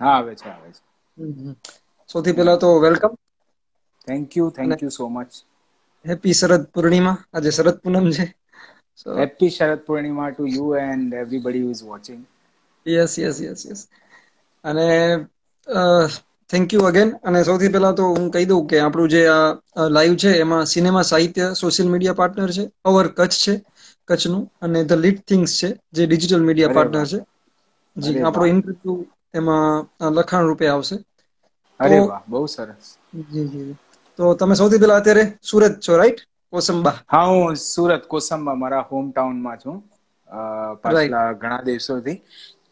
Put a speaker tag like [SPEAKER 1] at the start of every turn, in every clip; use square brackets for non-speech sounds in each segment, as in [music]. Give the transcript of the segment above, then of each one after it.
[SPEAKER 1] આવે છે આવે
[SPEAKER 2] છે
[SPEAKER 1] સૌથી પહેલા તો welcome thank you
[SPEAKER 2] thank you so much happy Sharad Purnima આજે શરદ પૂનમ છે happy Sharad Purnima to you and everybody who is watching yes yes yes yes અને થેન્ક યુ અગેન અને સૌથી પહેલા તો હું કહી દઉં કે આપણું જે આ લાઈવ છે એમાં સિનેમા સાહિત્ય સોશિયલ મીડિયા પાર્ટનર છે અવર કચ્છ છે કચ્છનું અને ધ લીડ થિંગ્સ છે જે ડિજિટલ મીડિયા પાર્ટનર છે જી આપણો ઇન્ટરવ્યુ એમાં લખાણ રૂપે આવશે અરે વાહ બહુ સરસ જી જી તો તમે સૌથી પહેલા અત્યારે સુરત છો રાઈટ કોસંબા હા હું સુરત કોસંબા મારા હોમ
[SPEAKER 1] માં છું પાછલા ઘણા દિવસોથી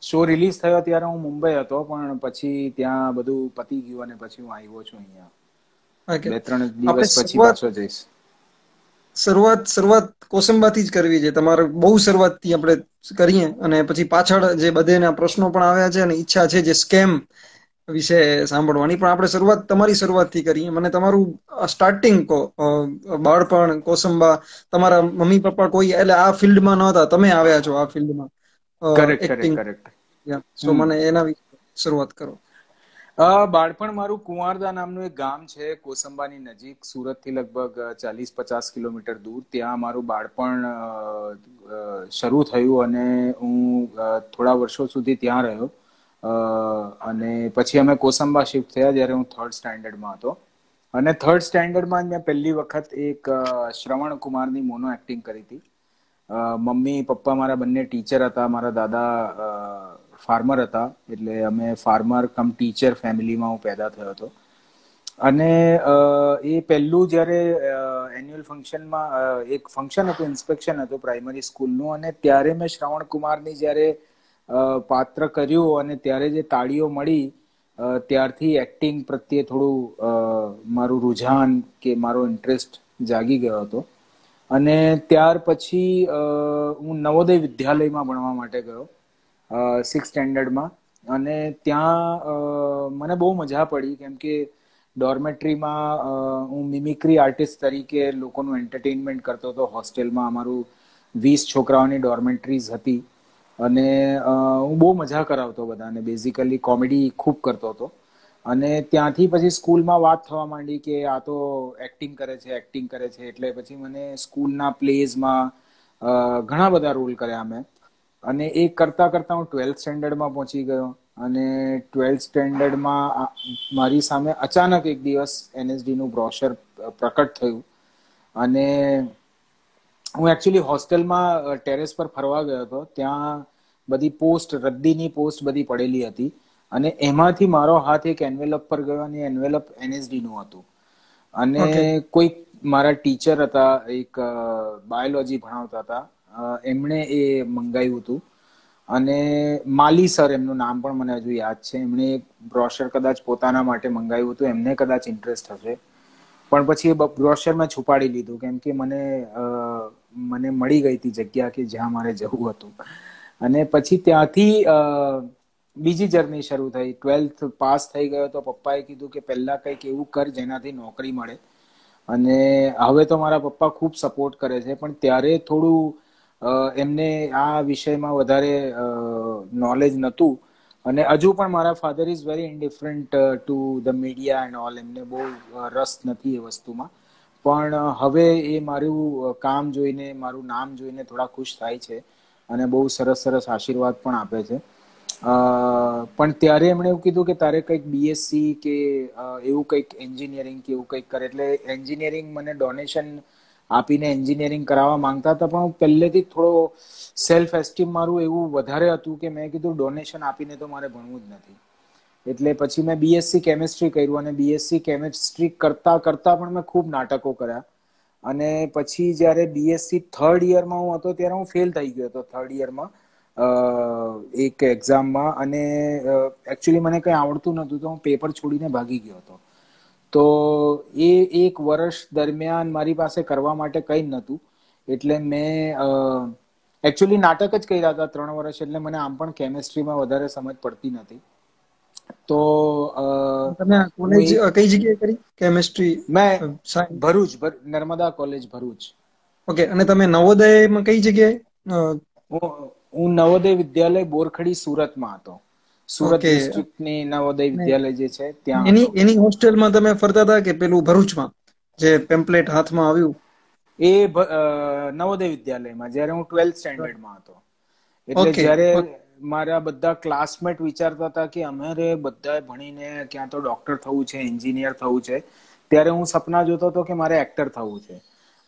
[SPEAKER 1] શો રિલીઝ થયો ત્યારે હું મુંબઈ હતો પણ પછી ત્યાં બધું પતી ગયું અને પછી હું આવ્યો છું અહીંયા
[SPEAKER 2] બે ત્રણ દિવસ પછી પાછો જઈશ શરૂઆત શરૂઆત કોસંબાથી જ કરવી છે તમારે બહુ શરૂઆતથી આપણે કરીએ અને પછી પાછળ જે બધેના પ્રશ્નો પણ આવ્યા છે અને ઈચ્છા છે જે સ્કેમ વિશે સાંભળવાની પણ આપણે શરૂઆત તમારી શરૂઆતથી કરીએ મને તમારું સ્ટાર્ટિંગ કહો બાળપણ કોસંબા તમારા મમ્મી પપ્પા કોઈ એટલે આ ફિલ્ડમાં ન હતા તમે આવ્યા છો આ ફિલ્ડમાં કરેક્ટ કરેક્ટ સો મને એના વિશે શરૂઆત કરો
[SPEAKER 1] બાળપણ મારું કુંવારદા નામનું એક ગામ છે કોસંબાની નજીક સુરતથી લગભગ ચાલીસ પચાસ કિલોમીટર દૂર ત્યાં મારું બાળપણ શરૂ થયું અને હું થોડા વર્ષો સુધી ત્યાં રહ્યો અને પછી અમે કોસંબા શિફ્ટ થયા જ્યારે હું થર્ડ સ્ટેન્ડર્ડમાં હતો અને થર્ડ સ્ટેન્ડર્ડમાં મેં પહેલી વખત એક શ્રવણ કુમારની મોનો એક્ટિંગ કરી હતી મમ્મી પપ્પા મારા બંને ટીચર હતા મારા દાદા ફાર્મર હતા એટલે અમે ફાર્મર કમ ટીચર ફેમિલીમાં હું પેદા થયો હતો અને એ પહેલું જ્યારે એન્યુઅલ ફંક્શનમાં એક ફંક્શન હતું ઇન્સ્પેક્શન હતું પ્રાઇમરી સ્કૂલનું અને ત્યારે મેં શ્રવણ કુમારની જ્યારે પાત્ર કર્યું અને ત્યારે જે તાળીઓ મળી ત્યારથી એક્ટિંગ પ્રત્યે થોડું મારું રુઝાન કે મારો ઇન્ટરેસ્ટ જાગી ગયો હતો અને ત્યાર પછી હું નવોદય વિદ્યાલયમાં ભણવા માટે ગયો સિક્સ સ્ટેન્ડર્ડમાં અને ત્યાં મને બહુ મજા પડી કેમ કે ડોર્મેટરીમાં હું મિમિક્રી આર્ટિસ્ટ તરીકે લોકોનું એન્ટરટેનમેન્ટ કરતો હતો હોસ્ટેલમાં અમારું વીસ છોકરાઓની ડોર્મેટરીઝ હતી અને હું બહુ મજા કરાવતો બધાને બેઝિકલી કોમેડી ખૂબ કરતો હતો અને ત્યાંથી પછી સ્કૂલમાં વાત થવા માંડી કે આ તો એક્ટિંગ કરે છે એક્ટિંગ કરે છે એટલે પછી મને સ્કૂલના પ્લેઝમાં ઘણા બધા રોલ કર્યા મેં અને એ કરતા કરતા હું ટ્વેલ્થ સ્ટેન્ડર્ડમાં પહોંચી ગયો અને ટ્વેલ્થ સ્ટેન્ડર્ડમાં મારી સામે અચાનક એક દિવસ એનએસડીનું બ્રોશર પ્રકટ થયું અને હું એકચ્યુઅલી હોસ્ટેલમાં ટેરેસ પર ફરવા ગયો હતો ત્યાં બધી પોસ્ટ રદ્દીની પોસ્ટ બધી પડેલી હતી અને એમાંથી મારો હાથ એક એન્વેલપ પર ગયો અને એન્વેલપ એનએસડીનું હતું અને કોઈક મારા ટીચર હતા એક બાયોલોજી ભણાવતા હતા એમણે એ મંગાવ્યું હતું અને માલી સર એમનું નામ પણ મને હજુ યાદ છે એમણે બ્રોશર કદાચ પોતાના માટે મંગાવ્યું હતું એમને કદાચ ઇન્ટરેસ્ટ હશે પણ પછી એ બ્રોશર મેં છુપાડી લીધું કેમ કે મને મને મળી ગઈ હતી જગ્યા કે જ્યાં મારે જવું હતું અને પછી ત્યાંથી બીજી જર્ની શરૂ થઈ ટ્વેલ્થ પાસ થઈ ગયો તો પપ્પાએ કીધું કે પહેલાં કંઈક એવું કર જેનાથી નોકરી મળે અને હવે તો મારા પપ્પા ખૂબ સપોર્ટ કરે છે પણ ત્યારે થોડું એમને આ વિષયમાં વધારે નોલેજ નહોતું અને હજુ પણ મારા father is very indifferent to the media and all એમને બહુ રસ નથી એ વસ્તુમાં પણ હવે એ મારું કામ જોઈને મારું નામ જોઈને થોડા ખુશ થાય છે અને બહુ સરસ સરસ આશીર્વાદ પણ આપે છે પણ ત્યારે એમણે એવું કીધું કે તારે કંઈક બીએસસી કે એવું કંઈક એન્જિનિયરિંગ કે એવું કંઈક કરે એટલે એન્જિનિયરિંગ મને ડોનેશન આપીને એન્જિનિયરિંગ કરાવવા માંગતા હતા પણ હું પહેલેથી થોડો સેલ્ફ એસ્ટીમ મારું એવું વધારે હતું કે મેં કીધું ડોનેશન આપીને તો મારે ભણવું જ નથી એટલે પછી મેં બીએસસી કેમિસ્ટ્રી કર્યું અને બીએસસી કેમિસ્ટ્રી કરતા કરતા પણ મેં ખૂબ નાટકો કર્યા અને પછી જ્યારે બીએસસી થર્ડ યરમાં હું હતો ત્યારે હું ફેલ થઈ ગયો હતો થર્ડ યરમાં એક એક્ઝામમાં અને એકચ્યુઅલી મને કંઈ આવડતું નહોતું તો હું પેપર છોડીને ભાગી ગયો હતો તો એ એક વર્ષ દરમિયાન મારી પાસે કરવા માટે કંઈ જ નહોતું એટલે મેં એકચ્યુઅલી નાટક જ કર્યા હતા ત્રણ વર્ષ એટલે મને આમ પણ કેમેસ્ટ્રીમાં વધારે સમજ પડતી નથી
[SPEAKER 2] તો તમે કઈ જગ્યાએ કરી કેમેસ્ટ્રી મેં ભરૂચ નર્મદા કોલેજ ભરૂચ ઓકે અને તમે નવોદય કઈ
[SPEAKER 1] જગ્યાએ હું નવોદય વિદ્યાલય બોરખડી સુરતમાં હતો સુરત ડિસ્ટ્રિક્ટની નવોદય વિદ્યાલય જે છે ત્યાં એની
[SPEAKER 2] એની હોસ્ટેલમાં તમે ફરતા હતા કે પેલું ભરૂચમાં જે પેમ્પલેટ હાથમાં આવ્યું
[SPEAKER 1] એ નવોદય વિદ્યાલયમાં જ્યારે હું ટ્વેલ્થ સ્ટેન્ડર્ડમાં હતો એટલે જ્યારે મારા બધા ક્લાસમેટ વિચારતા હતા કે અમારે બધા ભણીને ક્યાં તો ડોક્ટર થવું છે એન્જિનિયર થવું છે ત્યારે હું સપના જોતો હતો કે મારે એક્ટર થવું છે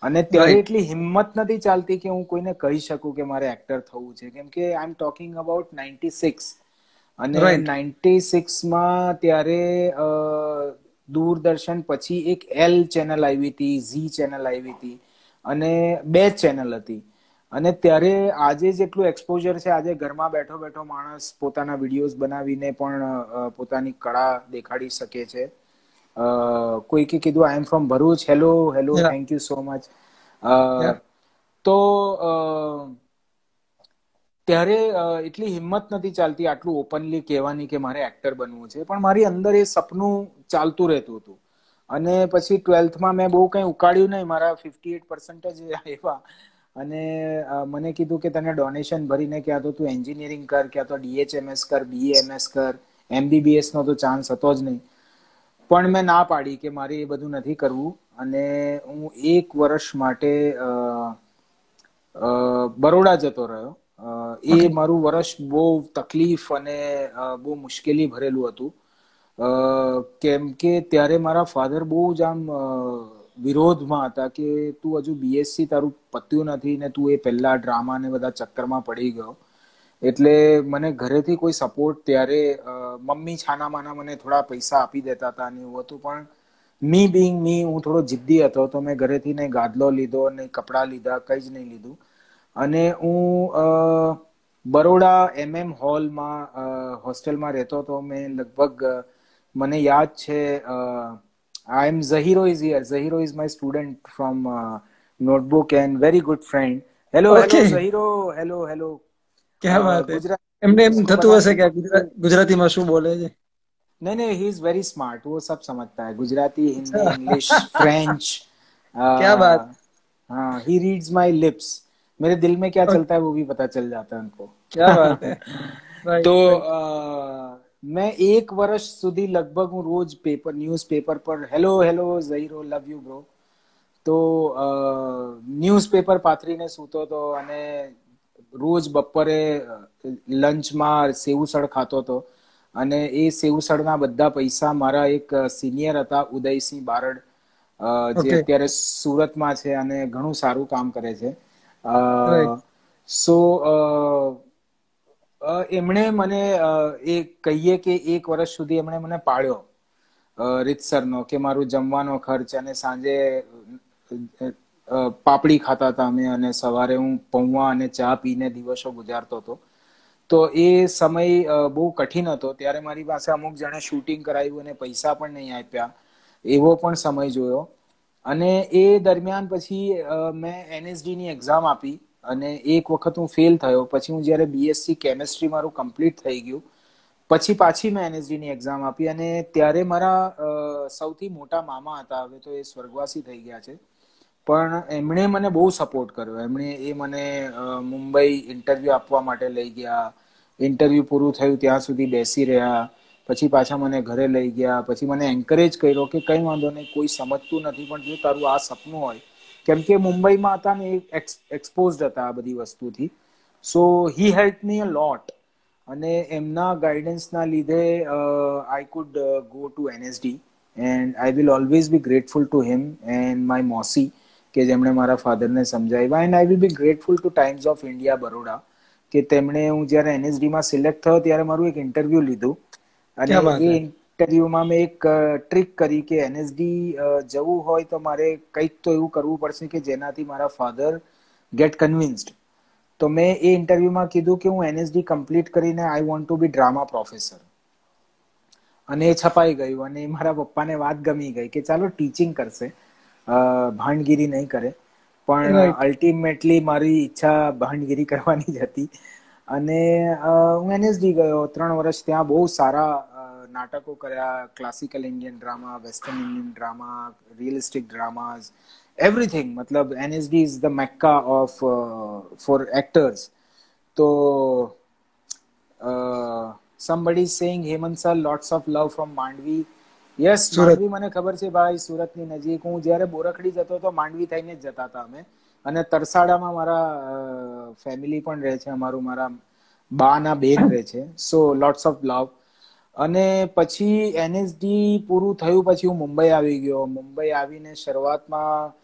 [SPEAKER 1] અને ત્યારે એટલી હિંમત નથી ચાલતી કે હું કોઈને કહી શકું કે મારે એક્ટર થવું છે કેમ કે I am talking about ninety six અને નાઇન્ટી સિક્સમાં ત્યારે દૂરદર્શન પછી એક એલ ચેનલ આવી હતી ઝી ચેનલ આવી હતી અને બે ચેનલ હતી અને ત્યારે આજે જેટલું એક્સપોઝર છે આજે ઘરમાં બેઠો બેઠો માણસ પોતાના વિડીયોઝ બનાવીને પણ પોતાની કળા દેખાડી શકે છે કોઈકે કીધું I am from Bharuch hello hello thank you so much તો ત્યારે એટલી હિંમત નથી ચાલતી આટલું ઓપનલી કહેવાની કે મારે એક્ટર બનવું છે પણ મારી અંદર એ સપનું ચાલતું રહેતું હતું અને પછી ટ્વેલ્થમાં મેં બહુ કંઈ ઉકાળ્યું નહીં મારા ફિફ્ટી એટ પર્સન્ટ જ આવ્યા અને મને કીધું કે તને ડોનેશન ભરીને ક્યાં તો તું એન્જિનિયરિંગ કર ક્યાં તો ડીએચએમએસ કર બીએમએસ કર એમબીબીએસનો તો ચાન્સ હતો જ નહીં પણ મેં ના પાડી કે મારે એ બધું નથી કરવું અને હું એક વર્ષ માટે બરોડા જતો રહ્યો એ મારું વર્ષ બહુ તકલીફ અને બહુ મુશ્કેલી ભરેલું હતું કેમ કે ત્યારે મારા ફાધર બહુ જ આમ વિરોધમાં હતા કે તું હજુ બીએસસી તારું પત્યું નથી ને તું એ પહેલા ડ્રામા ને બધા ચક્કરમાં પડી ગયો એટલે મને ઘરેથી કોઈ સપોર્ટ ત્યારે મમ્મી છાના મને થોડા પૈસા આપી દેતા હતા અને એવું હતું પણ મી બિંગ મી હું થોડો જિદ્દી હતો તો મેં ઘરેથી નહીં ગાદલો લીધો નહીં કપડાં લીધા કંઈ જ નહીં લીધું અને હું બરોડા એમએમ હોલ માં હોસ્ટેલ માં રહેતો તો મે લગભગ મને યાદ છે I am Zahiro is here Zahiro is my student from notebook and very good friend hello hello Zahiro hello hello
[SPEAKER 2] કે વાત હે એમને એમ થતું હશે કે ગુજરાતીમાં શું બોલે છે
[SPEAKER 1] નઈ નઈ હી ઇઝ very smart વો सब સમજતા હે ગુજરાતી હિન્દી ઇંગ્લિશ ફ્રેન્ચ શું વાત હા હી રીડ્સ માય લિપ્સ मेरे दिल में क्या चलता है वो भी पता चल जाता है उनको क्या बात है [laughs] तो मैं एक वर्ष સુધી લગભગ હું રોજ પેપર ન્યૂઝ પેપર પર hello hello Zahiro love you bro તો ન્યૂઝ પેપર પાથરીને સૂતો હતો અને રોજ બપોરે લંચમાં સેવુસળ ખાતો હતો અને એ સેવુસળના બધા પૈસા મારા એક સિનિયર હતા ઉદયસિંહ બારડ જે અત્યારે સુરતમાં છે અને ઘણું સારું કામ કરે છે right. સો uh, uh, એમણે મને એ કહીએ કે એક વર્ષ સુધી એમણે મને પાળ્યો રીતસરનો કે મારું જમવાનો ખર્ચ અને સાંજે પાપડી ખાતા હતા અમે અને સવારે હું પૌવા અને ચા પીને દિવસો ગુજારતો હતો તો એ સમય બહુ કઠિન હતો ત્યારે મારી પાસે અમુક જણે શૂટિંગ કરાવ્યું અને પૈસા પણ નહીં આપ્યા એવો પણ સમય જોયો અને એ દરમિયાન પછી મેં એનએસડી ની એક્ઝામ આપી અને એક વખત હું ફેલ થયો પછી હું જ્યારે બીએસસી કેમેસ્ટ્રી મારું કમ્પ્લીટ થઈ ગયું પછી પાછી મેં એનએસડી ની એક્ઝામ આપી અને ત્યારે મારા સૌથી મોટા મામા હતા હવે તો એ સ્વર્ગવાસી થઈ ગયા છે પણ એમણે મને બહુ સપોર્ટ કર્યો એમણે એ મને મુંબઈ ઇન્ટરવ્યુ આપવા માટે લઈ ગયા ઇન્ટરવ્યૂ પૂરું થયું ત્યાં સુધી બેસી રહ્યા પછી પાછા મને ઘરે લઈ ગયા પછી મને એન્કરેજ કર્યો કે કંઈ વાંધો નહીં કોઈ સમજતું નથી પણ જો તારું આ સપનું હોય કેમ કે મુંબઈમાં હતા ને એક્સપોઝ હતા આ બધી વસ્તુથી સો હી હેલ્પ મી અ લોટ અને એમના ગાઈડન્સના લીધે I could go to NSD and I will always be grateful to him and my મોસી કે જેમણે મારા ફાધરને સમજાવ્યા and I will be grateful to Times of India Baroda કે તેમણે હું જ્યારે એનએસડીમાં સિલેક્ટ થયો ત્યારે મારું એક ઇન્ટરવ્યૂ લીધું અને એ ઇન્ટરવ્યુમાં મેં એક ટ્રિક કરી કે એનએસડી જવું હોય તો મારે કંઈક તો એવું કરવું પડશે કે જેનાથી મારા ફાધર ગેટ કન્વિન્સ્ડ તો મેં એ ઇન્ટરવ્યુમાં કીધું કે હું એનએસડી કમ્પ્લીટ કરીને I want to be drama professor અને એ છપાઈ ગયું અને મારા પપ્પાને વાત ગમી ગઈ કે ચાલો ટીચિંગ કરશે ભાંડગીરી નહીં કરે પણ અલ્ટિમેટલી મારી ઈચ્છા ભાંડગીરી કરવાની જ હતી અને એ એનએસડી ગયો 3 વર્ષ ત્યાં બહુ sara નાટકો કર્યા classical Indian drama western Indian drama realistic dramas everything મતલબ NSD is the Mecca of for actors તો a somebody saying Hemant Shah lots of love from Mandvi yes Mandvi મને ખબર છે ભાઈ સુરત ની નજીક હું જારે બોરખડી જતો તો માંડવી થઈને જ જતો તા અમે અને તરસાડામાં મારા ફેમિલી પણ રહે છે અમારું મારા બા ના બેન રહે છે સો લોટ્સ ઓફ લવ અને પછી એનએસડી પૂરું થયું પછી હું મુંબઈ આવી ગયો મુંબઈ આવીને
[SPEAKER 2] શરૂઆતમાં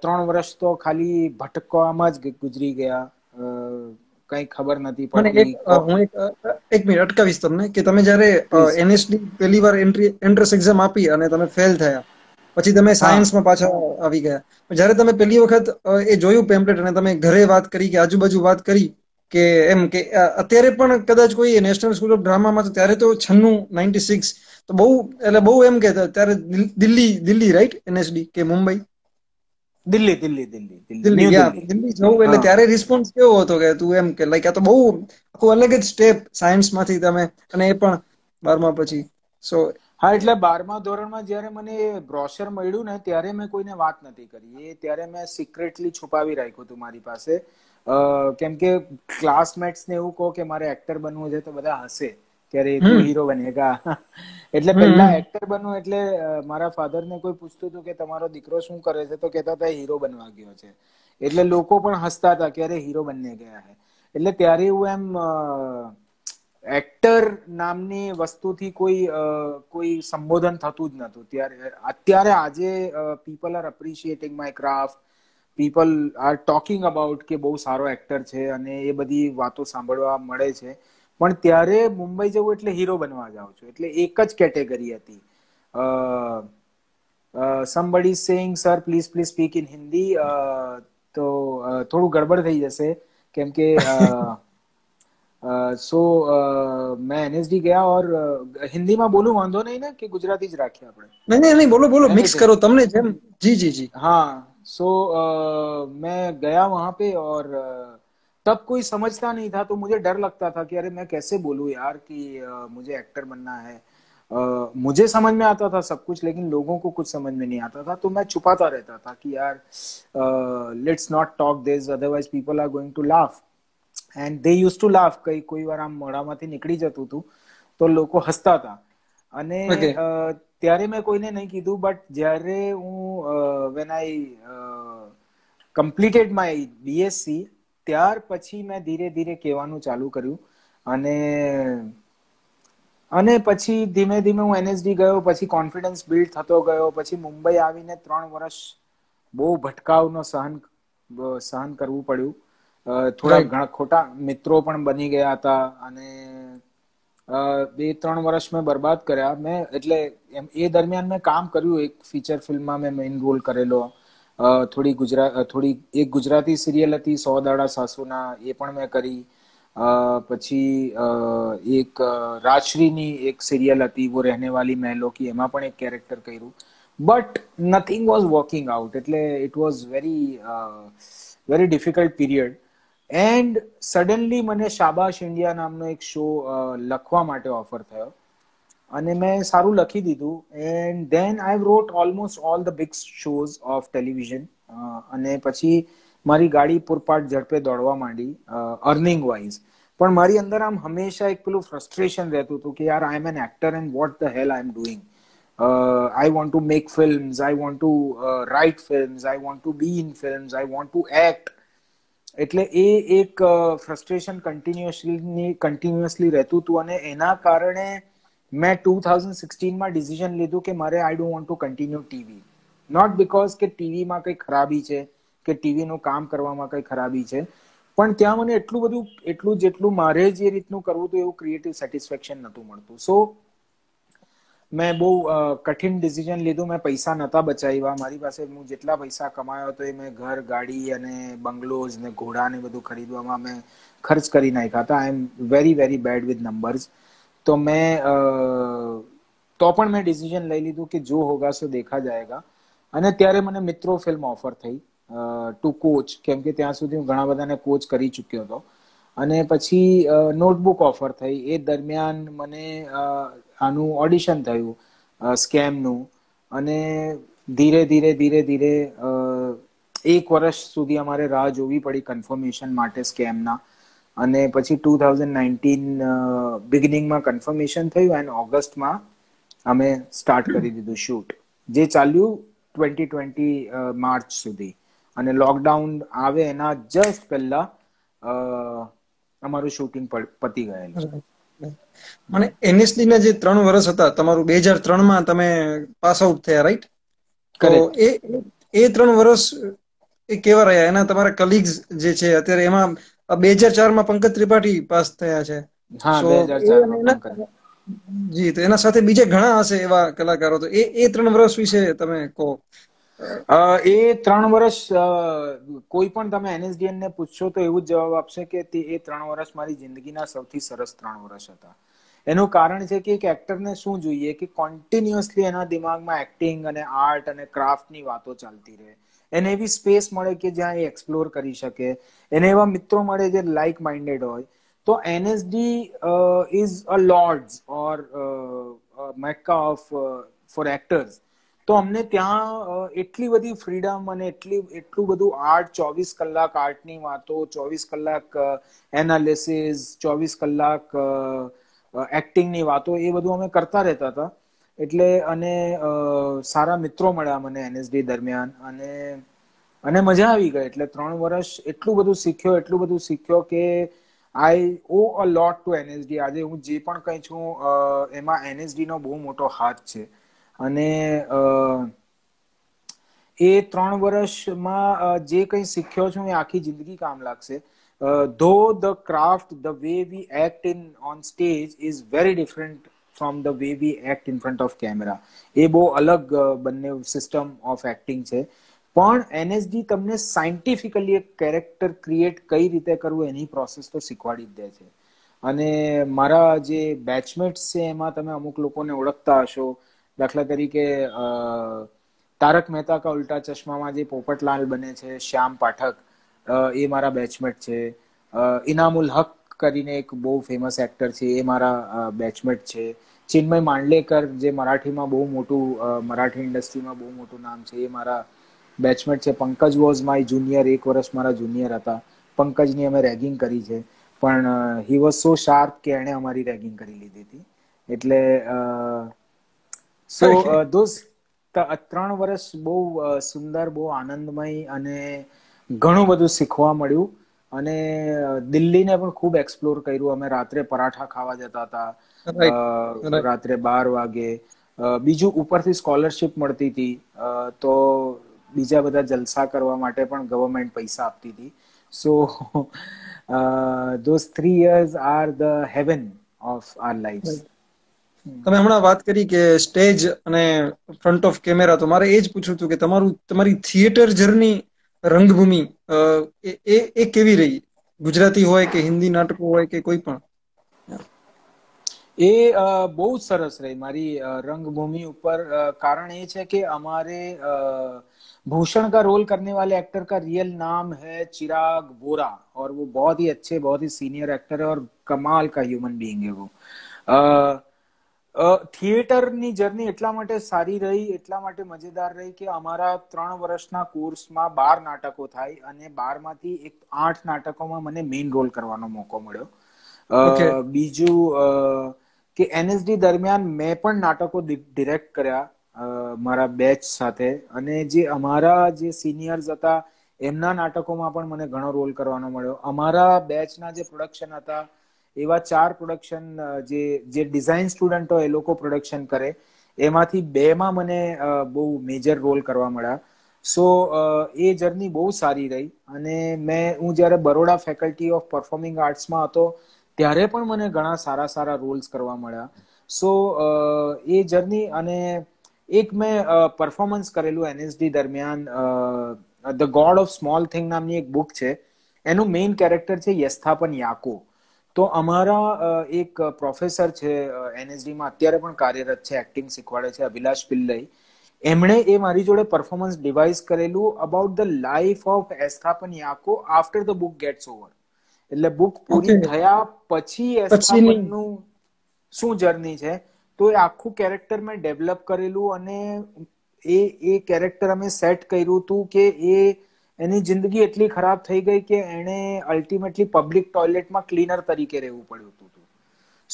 [SPEAKER 1] ત્રણ વર્ષ તો ખાલી ભટકવામાં જ ગુજરી ગયા કઈ ખબર નથી પડતી હું એક
[SPEAKER 2] એક મિનિટ અટકાવીશ તમને કે તમે જ્યારે એનએસડી પહેલી વાર એન્ટ્રી એન્ટ્રન્સ એક્ઝામ આપી અને તમે ફેલ થયા પછી તમે સાયન્સમાં પાછા આવી ગયા જ્યારે તમે પહેલી વખત એ જોયું પેમ્પલેટ અને તમે ઘરે વાત કરી કે આજુબાજુ વાત કરી કે એમ કે અત્યારે પણ કદાચ કોઈ નેશનલ સ્કૂલ ઓફ ડ્રામામાં તો ત્યારે તો છન્નું નાઇન્ટી સિક્સ તો બહુ એટલે બહુ એમ કે ત્યારે દિલ્હી દિલ્હી રાઈટ એનએસડી કે મુંબઈ
[SPEAKER 1] દિલ્હી દિલ્હી દિલ્હી દિલ્હી દિલ્હી જવું એટલે ત્યારે
[SPEAKER 2] રિસ્પોન્સ કેવો હતો કે તું એમ કે લાઈક આ તો બહુ આખું અલગ જ સ્ટેપ સાયન્સમાંથી તમે અને એ પણ બારમા પછી સો હા એટલે બારમા
[SPEAKER 1] ધોરણમાં જયારે મને બ્રોશર મળ્યું ને ત્યારે મેં કોઈને વાત નથી કરી એ ત્યારે મેં સિક્રેટલી છુપાવી રાખ્યું હતું મારી પાસે કેમ કે ક્લાસમેટ્સ ને એવું કહો કે મારે એક્ટર બનવું છે તો બધા હશે ત્યારે તું હીરો બનેગા એટલે પહેલા એક્ટર બનવું એટલે મારા ફાધર ને કોઈ પૂછતું હતું કે તમારો દીકરો શું કરે છે તો કેતા હતા હીરો બનવા ગયો છે એટલે લોકો પણ હસતા હતા કે અરે હીરો બનને ગયા હે એટલે ત્યારે હું એમ એક્ટર નામની વસ્તુથી કોઈ કોઈ સંબોધન થતું જ નહોતું ત્યારે અત્યારે આજે people are appreciating my craft people are talking about કે બહુ સારો એક્ટર છે અને એ બધી વાતો સાંભળવા મળે છે પણ ત્યારે મુંબઈ જવું એટલે હીરો બનવા જાઉં છું એટલે એક જ કેટેગરી હતી somebody saying sir please please speak in Hindi તો થોડું ગડબડ થઈ જશે કેમ કે सो मैं एनएसडी गया और હિન્દીમાં બોલું વાંધો નહીં ને કે ગુજરાતી જ રાખીએ આપણે
[SPEAKER 2] નહીં નહીં નહીં બોલો બોલો મિક્સ કરો તમને જેમ जी जी जी हाँ
[SPEAKER 1] सो मैं गया वहां पे और तब कोई समझता नहीं था तो मुझे डर लगता था कि अरे मैं कैसे बोलूँ यार कि मुझे एक्टर बनना है मुझे समझ में आता था सब कुछ लेकिन लोगों को कुछ समझ में नहीं आता था तो मैं छुपाता रहता था कि यार let's not talk this otherwise people are going to laugh and they use to laugh કઈ કોઈ વાર આમ મોઢામાંથી નીકળી જતું હતું તો લોકો હસતા હતા અને ત્યારે મેં કોઈને નહીં કીધું બટ જ્યારે હું when I completed my BSc ત્યાર પછી મેં ધીરે ધીરે કહેવાનું ચાલુ કર્યું અને અને પછી ધીમે ધીમે હું એનએસડી ગયો પછી કોન્ફિડન્સ બિલ્ડ થતો ગયો પછી મુંબઈ આવીને ત્રણ વર્ષ બહુ ભટકાવનો સહન સહન કરવું પડ્યું અ થોડા ઘણા ખોટા મિત્રો પણ બની ગયા હતા અને અ 2-3 વર્ષમાં બરબાદ કર્યા મે એટલે એમ એ દરમિયાન મે કામ કર્યું એક ફીચર ફિલ્મમાં મે મેઈન રોલ કરેલો અ થોડી ગુજરાત થોડી એક ગુજરાતી સિરિયલ હતી સો દારા સાસુના એ પણ મે કરી અ પછી એક રાશ્રીની એક સિરિયલ હતી વો રહેનેવાલી મહેલોની એમાં પણ એક કેરેક્ટર કર્યું but nothing was working out એટલે it was very a very difficult period and suddenly મને શાબાશ ઇન્ડિયા નામનો એક શો લખવા માટે ઓફર થયો અને મેં સારું લખી દીધું and then I wrote almost all the big shows of television અને પછી મારી ગાડી પૂરપાટ ઝડપે દોડવા માંડી અર્નિંગ વાઇઝ પણ મારી અંદર આમ હંમેશા એક પેલું ફ્રસ્ટ્રેશન રહેતું હતું કે યાર I am an actor and what the hell I am doing I want to make films I want to write film I want to be in film I want to act એટલે એ એક frustration continuously continuously રહેતું હતું અને એના કારણે મેં two thousand સિક્સટીનમાં decision લીધું કે મારે I don't want to continue TV not because કે ટીવીમાં કંઈ ખરાબી છે કે ટીવીનું કામ કરવામાં કંઈ ખરાબી છે પણ ત્યાં મને એટલું બધું એટલું જેટલું મારે જે રીતનું કરવું હતું એવું ક્રિએટિવ સેટિસ્ફેક્શન નહોતું મળતું સો મેં બહુ કઠિન ડિસિઝન લીધું મેં પૈસા નતા બચાવ્યા મારી પાસે હું જેટલા પૈસા કમાયો તો એ મેં ઘર ગાડી અને બંગલોઝ ને ઘોડા ને બધું ખરીદવામાં મેં ખર્ચ કરી નાખ્યા હતા I am very very bad with numbers તો મેં તો પણ મેં ડિસિઝન લઈ લીધું કે જો હોગા સો દેખા જાયગા અને ત્યારે મને મિત્રો ફિલ્મ ઓફર થઈ ટુ કોચ કેમ કે ત્યાં સુધી હું ઘણા બધાને કોચ કરી ચુક્યો હતો અને પછી નોટબુક ઓફર થઈ એ દરમિયાન મને આનું ઓડિશન થયું સ્કેમનું અને ધીરે ધીરે ધીરે ધીરે એક વર્ષ સુધી અમારે રાહ જોવી પડી કન્ફર્મેશન માટે સ્કેમના અને પછી ટુ થાઉઝન્ડ નાઇન્ટીન બિગિનિંગમાં કન્ફર્મેશન થયું એન્ડ ઓગસ્ટમાં અમે સ્ટાર્ટ કરી દીધું શૂટ જે ચાલ્યું ટ્વેન્ટી ટ્વેન્ટી માર્ચ સુધી અને લોકડાઉન આવે એના જસ્ટ પહેલાં
[SPEAKER 2] અમારું શૂટિંગ પતી ગયેલું મને એનએસડી ના જે ત્રણ વર્ષ હતા તમારું બે હજાર ત્રણ માં તમે પાસ આઉટ થયા રાઈટ તો એ એ ત્રણ વર્ષ એ કેવા રહ્યા એના તમારા કલીગ્સ જે છે અત્યારે એમાં બે હજાર ચાર માં પંકજ ત્રિપાઠી પાસ થયા છે જી તો એના સાથે બીજા ઘણા હશે એવા કલાકારો તો એ એ ત્રણ વર્ષ વિશે તમે કહો એ ત્રણ વર્ષ કોઈ પણ તમે એનએસડીએન ને પૂછશો તો એવું જ જવાબ આપશે
[SPEAKER 1] કે તે એ ત્રણ વર્ષ મારી જિંદગીના સૌથી સરસ ત્રણ વર્ષ હતા એનું કારણ છે કે એક એક્ટરને શું જોઈએ કે કોન્ટિન્યુઅસલી એના દિમાગમાં એક્ટિંગ અને આર્ટ અને ક્રાફ્ટની વાતો ચાલતી રહે એને એવી સ્પેસ મળે કે જ્યાં એ એક્સપ્લોર કરી શકે એને એવા મિત્રો મળે જે લાઇક માઇન્ડેડ હોય તો NSD is a Lord's or Mecca of for actors તો અમને ત્યાં એટલી બધી ફ્રીડમ અને એટલી એટલું બધું આર્ટ ચોવીસ કલાક આર્ટની વાતો ચોવીસ કલાક એનાલિસિસ ચોવીસ કલાક એક્ટિંગની વાતો એ બધું અમે કરતા રહેતા હતા એટલે અને સારા મિત્રો મળ્યા મને એનએસડી દરમિયાન અને અને મજા આવી ગઈ એટલે ત્રણ વર્ષ એટલું બધું શીખ્યો એટલું બધું શીખ્યો કે આઈ ઓ અ લોટ ટુ એનએસડી આજે હું જે પણ કંઈ છું એમાં એનએસડી નો બહુ મોટો હાથ છે અને એ ત્રણ વર્ષમાં જે કંઈ શીખ્યો છું એ આખી જિંદગી કામ લાગશે though the craft the way we act in on stage is very different from the way we act in front of camera એ બહુ અલગ બંને સિસ્ટમ ઓફ એક્ટિંગ છે પણ એનએસડી તમને સાયન્ટિફિકલી એક કેરેક્ટર ક્રિએટ કઈ રીતે કરવું એની પ્રોસેસ તો શીખવાડી જ દે છે અને મારા જે બેચમેટ્સ છે એમાં તમે અમુક લોકોને ઓળખતા હશો દાખલા તરીકે તારક મહેતા કા ઉલ્ટા ચશ્મામાં જે પોપટલાલ બને છે શ્યામ પાઠક એ મારા બેચમેટ છે ઇનામુલ હક કરીને એક બહુ ફેમસ એક્ટર છે એ મારા બેચમેટ છે ચિન્મય માંડલેકર જે મરાઠીમાં બહુ મોટું મરાઠી ઇન્ડસ્ટ્રીમાં બહુ મોટું નામ છે એ મારા બેચમેટ છે પંકજ વોઝ માય જુનિયર એક વર્ષ મારા જુનિયર હતા પંકજની અમે રેગિંગ કરી છે પણ હી વોઝ સો શાર્પ કે એણે અમારી રેગિંગ કરી લીધી હતી એટલે સો ધોઝ uh, ત્રણ વર્ષ બહુ સુંદર બહુ આનંદમય અને ઘણું બધું શીખવા મળ્યું અને દિલ્હીને પણ ખૂબ એક્સપ્લોર કર્યું અમે રાત્રે પરાઠા ખાવા જતા
[SPEAKER 2] હતા
[SPEAKER 1] રાત્રે બાર વાગે બીજું ઉપરથી સ્કોલરશિપ મળતી હતી તો બીજા બધા જલસા કરવા માટે પણ ગવર્મેન્ટ પૈસા આપતી હતી so those three years are the heaven of our life
[SPEAKER 2] તમે હમણાં વાત કરી કે સ્ટેજ અને ફ્રન્ટ ઓફ કેમેરા તો મારે એ જ પૂછવું છે કે તમારું તમારી થિયેટર જર્ની રંગભૂમિ એ એ કેવી રહી ગુજરાતી હોય કે હિન્દી નાટકો હોય કે કોઈ પણ એ બહુ
[SPEAKER 1] સરસ રહી મારી રંગભૂમિ ઉપર કારણ એ છે કે અમારે ભૂષણ કા રોલ કરને વાલે એક્ટર કા રીયલ નામ છે ચિરાગ બોરા ઓર વો બહુત હી અચ્છે બહુત હી સિનિયર એક્ટર હે ઓર કમાલ કા હ્યુમન બીંગ હે વો થિયેટરની જર્ની એટલા માટે સારી રહી એટલા માટે મજેદાર રહી કે અમારા ત્રણ વર્ષના કોર્સમાં બાર નાટકો થાય અને બારમાંથી એક આઠ નાટકોમાં મને મેઇન રોલ કરવાનો મોકો
[SPEAKER 2] મળ્યો
[SPEAKER 1] બીજું કે એનએસડી દરમિયાન મેં પણ નાટકો ડિરેક્ટ કર્યા મારા બેચ સાથે અને જે અમારા જે સિનિયર્સ હતા એમના નાટકોમાં પણ મને ઘણો રોલ કરવાનો મળ્યો અમારા બેચના જે પ્રોડક્શન હતા એવા ચાર પ્રોડક્શન જે જે ડિઝાઇન સ્ટુડન્ટ હોય એ લોકો પ્રોડક્શન કરે એમાંથી બેમાં મને બહુ મેજર રોલ કરવા મળ્યા સો એ જર્ની બહુ સારી રહી અને મેં હું જ્યારે બરોડા ફેકલ્ટી ઓફ પરફોર્મિંગ આર્ટ્સમાં હતો ત્યારે પણ મને ઘણા સારા સારા રોલ્સ કરવા મળ્યા સો એ જર્ની અને એક મેં પરફોર્મન્સ કરેલું એનએસડી દરમિયાન the god of small thing નામની એક બુક છે એનું મેઇન કેરેક્ટર છે યસ્થાપન યાકો તો અમારા એક પ્રોફેસર છે એનએસડીમાં અત્યારે પણ કાર્યરત છે એક્ટિંગ શીખવાડે છે અભિલાષ પિલ્લઈ એમણે એ મારી જોડે પરફોર્મન્સ ડિવાઇસ કરેલું about the life of Esthappen Yako after the book gets over એટલે બુક પૂરી થયા પછી એસ્થાપનનું શું જર્ની છે તો એ આખું કેરેક્ટર મેં ડેવલપ કરેલું અને એ એ કેરેક્ટર અમે સેટ કર્યું હતું કે એ એની જિંદગી એટલી ખરાબ થઈ ગઈ કે એણે અલ્ટિમેટલી પબ્લિક ટોયલેટમાં ક્લીનર તરીકે રહેવું પડ્યું હતું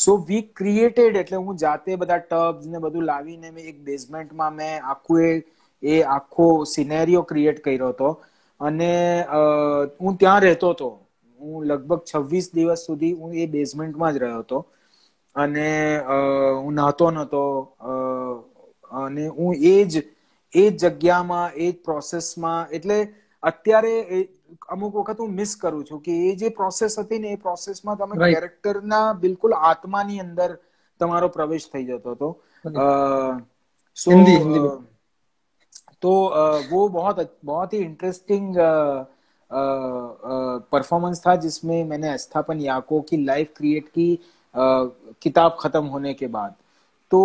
[SPEAKER 1] સો વી ક્રિએટેડ એટલે હું જાતે બધા ટબ્સ ને બધું લાવીને મેં એક બેઝમેન્ટમાં મેં આખું એ એ આખો સિનેરિયો ક્રિએટ કર્યો હતો અને હું ત્યાં રહેતો હતો હું લગભગ છવ્વીસ દિવસ સુધી હું એ બેઝમેન્ટમાં જ રહ્યો હતો અને હું નહોતો નહોતો અને હું એ જ એ જ જગ્યામાં એ જ પ્રોસેસમાં એટલે अत्यारे एक अमोग વખત હું મિસ કરું છું કે એ જે પ્રોસેસ હતી ને એ પ્રોસેસમાં તમે કેરેક્ટર ના બિલકુલ આત્માની અંદર તમારો પ્રવેશ થઈ जातो તો અ સુંદી હિન્દી તો વો બહોત બહોત હી ઇન્ટરેસ્ટિંગ અ અ પરફોર્મન્સ થા જિસમે મેને સ્થાપન યકો કી લાઈફ ક્રિએટ કી અ કિતાબ ખતમ હોને કે બાદ તો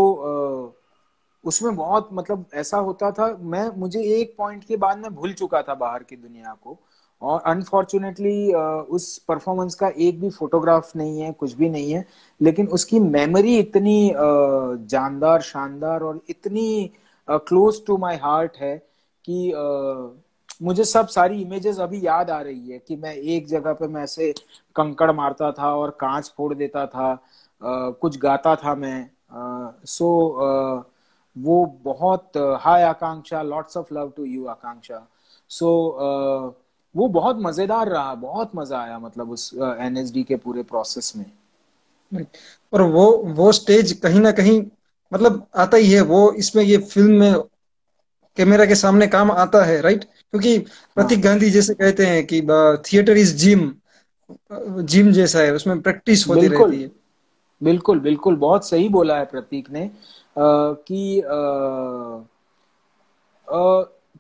[SPEAKER 1] उसमें बहुत मतलब ऐसा होता था मैं मुझे एक पॉइंट के बाद मैं भूल चुका था बाहर की दुनिया को और अनफॉर्चुनेटली उस परफॉर्मेंस का एक भी फोटोग्राफ नहीं है कुछ भी नहीं है लेकिन उसकी मेमोरी इतनी जानदार शानदार और इतनी क्लोज टू माय हार्ट है कि मुझे सब सारी इमेजेस अभी याद आ रही है कि मैं एक जगह पे मैं ऐसे कंकड़ मारता था और कांच फोड़ देता था कुछ गाता था मैं सो so, वो बहुत hi uh, Akanksha lots of love to you Akanksha so uh, वो बहुत मजेदार रहा बहुत मजा आया मतलब उस
[SPEAKER 2] एनएसडी uh,
[SPEAKER 1] के पूरे प्रोसेस
[SPEAKER 2] में और वो वो स्टेज कहीं ना कहीं मतलब आता ही है वो इसमें ये फिल्म में कैमरा के सामने काम आता है राइट क्योंकि प्रतीक गांधी हाँ। जैसे कहते हैं कि थिएटर इज जिम जिम जैसा है उसमें प्रैक्टिस होती रहती
[SPEAKER 1] है बिल्कुल बिल्कुल बहुत सही
[SPEAKER 2] बोला है प्रतीक
[SPEAKER 1] ने कि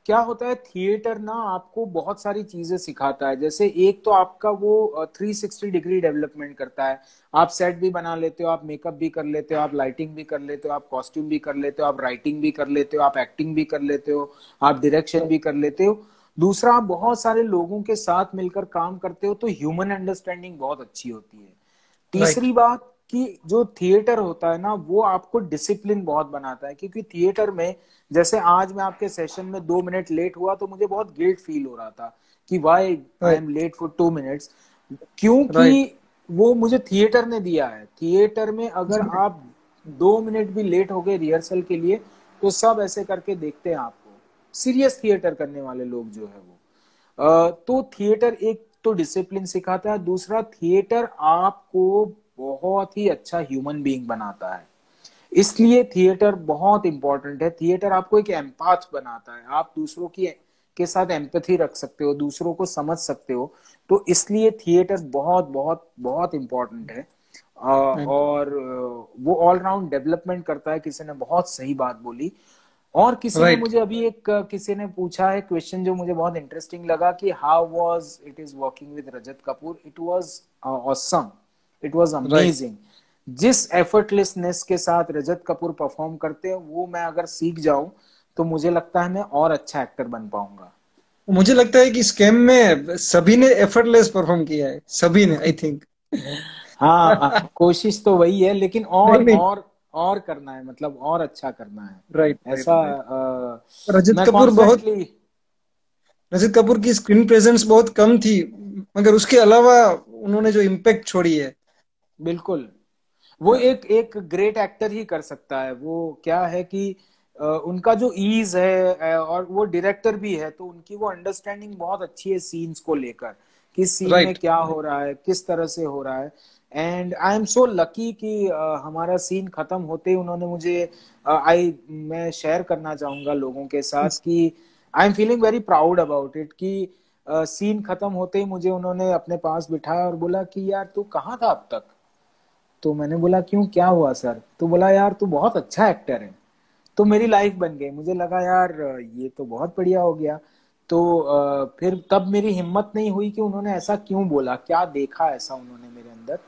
[SPEAKER 1] क्या होता है थिएटर ना आपको बहुत सारी चीजें सिखाता है जैसे एक तो आपका वो 360 डिग्री डेवलपमेंट करता है आप सेट भी बना लेते हो आप मेकअप भी कर लेते हो आप लाइटिंग भी कर लेते हो आप कॉस्ट्यूम भी कर लेते हो आप राइटिंग भी कर लेते हो आप एक्टिंग भी कर लेते हो आप डायरेक्शन भी कर लेते हो दूसरा आप बहुत सारे लोगों के साथ मिलकर काम करते हो तो ह्यूमन अंडरस्टैंडिंग बहुत अच्छी होती है तीसरी बात कि जो थिएटर होता है ना वो आपको डिसिप्लिन बहुत बनाता है क्योंकि थिएटर में जैसे आज मैं आपके सेशन में दो मिनट लेट हुआ तो मुझे बहुत गिल्ट फील हो रहा था कि why I am late for two minutes क्योंकि वो मुझे थिएटर ने दिया है थिएटर में अगर आप दो मिनट भी लेट हो गए रिहर्सल के लिए तो सब ऐसे करके देखते हैं आपको सीरियस थिएटर करने वाले लोग जो है वो तो थिएटर एक तो डिसिप्लिन सिखाता है दूसरा थिएटर आपको बहुत ही अच्छा ह्यूमन बीइंग बनाता है इसलिए थिएटर बहुत इंपॉर्टेंट है थिएटर आपको एक एम्पाथ बनाता है आप दूसरों की के साथ एम्पथी रख सकते हो दूसरों को समझ सकते हो तो इसलिए थिएटर बहुत बहुत बहुत इम्पोर्टेंट है आ, हाँ और वो ऑलराउंड डेवलपमेंट करता है किसी ने बहुत सही बात बोली और किसी right. ने मुझे अभी एक किसी ने पूछा है क्वेश्चन जो मुझे बहुत इंटरेस्टिंग लगा कि how was it is working with Rajat Kapoor it was awesome it was amazing जिस एफर्टलेसनेस के साथ रजत कपूर परफॉर्म करते हैं वो मैं अगर सीख जाऊं तो मुझे लगता है मैं और अच्छा एक्टर बन पाऊंगा
[SPEAKER 2] मुझे लगता है कि स्कैम में सभी ने एफर्टलेस परफॉर्म किया है सभी ने आई थिंक हाँ कोशिश तो वही है लेकिन और नहीं, नहीं। और
[SPEAKER 1] और करना है मतलब और अच्छा करना है
[SPEAKER 2] राइट ऐसा
[SPEAKER 1] रजत कपूर बहुत
[SPEAKER 2] रजत कपूर की स्क्रीन प्रेजेंस बहुत कम थी मगर उसके अलावा उन्होंने जो इम्पैक्ट छोड़ी है बिल्कुल वो हाँ। एक
[SPEAKER 1] एक ग्रेट
[SPEAKER 2] एक्टर ही कर सकता
[SPEAKER 1] है वो क्या है कि उनका जो ईज है और वो डायरेक्टर भी है तो उनकी वो अंडरस्टैंडिंग बहुत अच्छी है सीन्स को लेकर किस सीन right. में क्या हो रहा है किस तरह से हो रहा है and I am so lucky कि हमारा सीन खत्म होते ही उन्होंने मुझे आई मैं शेयर करना चाहूंगा लोगों के साथ कि I am feeling very proud about it कि सीन खत्म होते ही मुझे उन्होंने अपने पास बिठाया और बोला कि यार तू कहाँ था अब तक तो मैंने बोला क्यों क्या हुआ सर तो बोला यार तू बहुत अच्छा एक्टर है तो मेरी लाइफ बन गई मुझे लगा यार ये तो बहुत बढ़िया हो गया तो फिर तब मेरी हिम्मत नहीं हुई कि उन्होंने ऐसा क्यों बोला क्या देखा ऐसा उन्होंने मेरे अंदर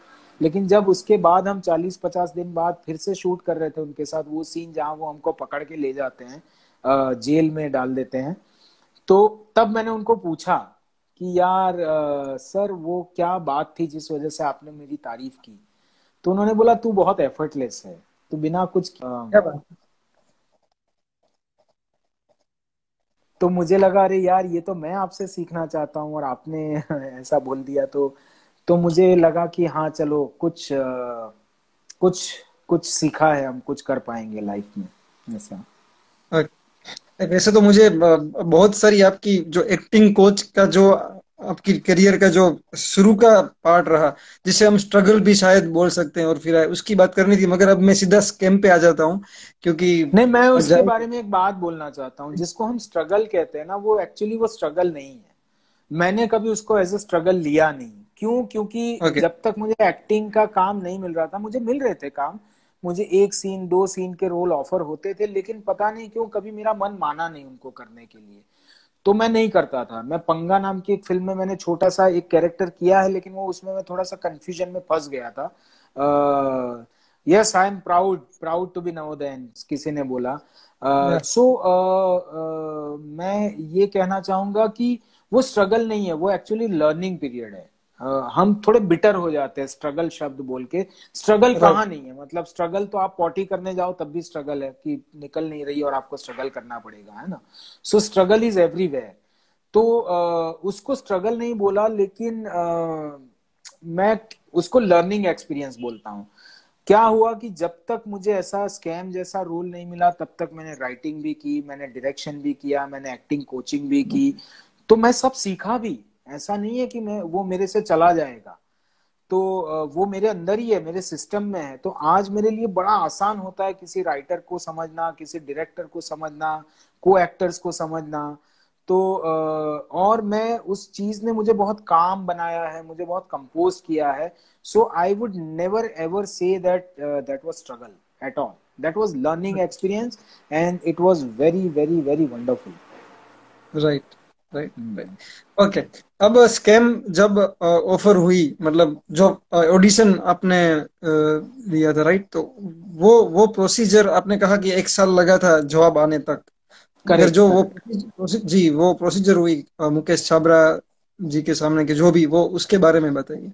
[SPEAKER 1] लेकिन जब उसके बाद हम 40-50 दिन बाद फिर से शूट कर रहे थे उनके साथ वो सीन जहाँ वो हमको पकड़ के ले जाते हैं जेल में डाल देते हैं तो तब मैंने उनको पूछा कि यार सर वो क्या बात थी जिस वजह से आपने मेरी तारीफ की तो उन्होंने बोला तू बहुत एफर्टलेस है तू बिना कुछ हाँ। तो मुझे लगा अरे यार ये तो मैं आपसे सीखना चाहता हूँ और आपने [laughs] ऐसा बोल दिया तो तो मुझे लगा कि हाँ चलो कुछ कुछ कुछ सीखा है हम कुछ कर पाएंगे लाइफ में ऐसा
[SPEAKER 2] वैसे तो मुझे बहुत सारी आपकी जो एक्टिंग कोच का जो आपकी करियर का जो शुरू का पार्ट रहा जिसे हम स्ट्रगल भी शायद बोल सकते हैं और फिर आए उसकी बात करनी थी मगर अब मैं सीधा स्कैम पे आ जाता हूँ क्योंकि नहीं मैं उसके जा... बारे
[SPEAKER 1] में एक बात बोलना चाहता हूँ जिसको हम स्ट्रगल कहते हैं ना वो एक्चुअली वो स्ट्रगल नहीं है मैंने कभी उसको एज ए स्ट्रगल लिया नहीं क्यों क्योंकि okay. जब तक मुझे एक्टिंग का काम नहीं मिल रहा था मुझे मिल रहे थे काम मुझे एक सीन दो सीन के रोल ऑफर होते थे लेकिन पता नहीं क्यों कभी मेरा मन माना नहीं उनको करने के लिए तो मैं नहीं करता था मैं पंगा नाम की एक फिल्म में मैंने छोटा सा एक कैरेक्टर किया है लेकिन वो उसमें मैं थोड़ा सा कंफ्यूजन में फंस गया था yes I am proud proud to be Navodayan किसी ने बोला सो मैं ये कहना चाहूंगा कि वो स्ट्रगल नहीं है वो एक्चुअली लर्निंग पीरियड है हम थोड़े बिटर हो जाते हैं स्ट्रगल शब्द बोल के स्ट्रगल कहाँ नहीं है मतलब स्ट्रगल तो आप पॉटी करने जाओ तब भी स्ट्रगल है कि निकल नहीं रही और आपको स्ट्रगल करना पड़ेगा है ना सो स्ट्रगल इज एवरीवेयर तो आ, उसको स्ट्रगल नहीं बोला लेकिन आ, मैं उसको लर्निंग एक्सपीरियंस बोलता हूँ क्या हुआ कि जब तक मुझे ऐसा स्कैम जैसा रोल नहीं मिला तब तक मैंने राइटिंग भी की मैंने डायरेक्शन भी किया मैंने एक्टिंग कोचिंग भी की तो मैं सब सीखा भी ऐसा नहीं है कि मैं वो मेरे से चला जाएगा तो वो मेरे अंदर ही है मेरे सिस्टम में है तो आज मेरे लिए बड़ा आसान होता है किसी राइटर को समझना किसी डायरेक्टर को समझना को एक्टर्स को समझना तो और मैं उस चीज ने मुझे बहुत काम बनाया है मुझे बहुत कंपोज किया है so I would never ever say that that was struggle at all that was learning experience and it was very very very wonderful
[SPEAKER 2] right right okay अब स्कैम जब ऑफर हुई मतलब जो ऑडिशन आपने लिया था राइट तो वो वो प्रोसीजर आपने कहा कि एक साल लगा था जवाब आने तक अगर जो वो जी वो प्रोसीजर हुई मुकेश छाबरा जी के सामने के जो भी वो उसके बारे में बताइए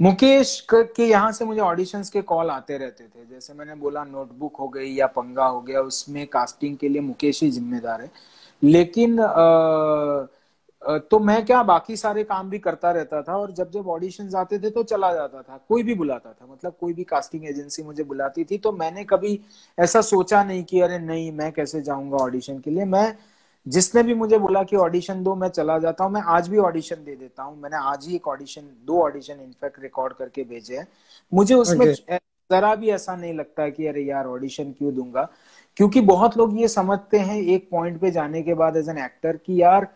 [SPEAKER 1] मुकेश के यहाँ से मुझे ऑडिशंस के कॉल आते रहते थे जैसे मैंने बोला नोटबुक हो गई या पंगा हो गया उसमें कास्टिंग के लिए मुकेश ही जिम्मेदार है लेकिन आ, तो मैं क्या बाकी सारे काम भी करता रहता था और जब जब ऑडिशन आते थे तो चला जाता था कोई भी बुलाता था मतलब कोई भी कास्टिंग एजेंसी मुझे बुलाती थी तो मैंने कभी ऐसा सोचा नहीं कि अरे नहीं मैं कैसे जाऊंगा ऑडिशन के लिए मैं जिसने भी मुझे बोला कि ऑडिशन दो मैं चला जाता हूँ मैं आज भी ऑडिशन दे देता हूँ मैंने आज ही एक ऑडिशन दो ऑडिशन इनफैक्ट रिकॉर्ड करके भेजे हैं मुझे उसमें जरा भी ऐसा नहीं लगता कि अरे यार ऑडिशन क्यों दूंगा क्योंकि बहुत लोग ये समझते हैं एक पॉइंट पे जाने के बाद एज एन एक्टर कि यार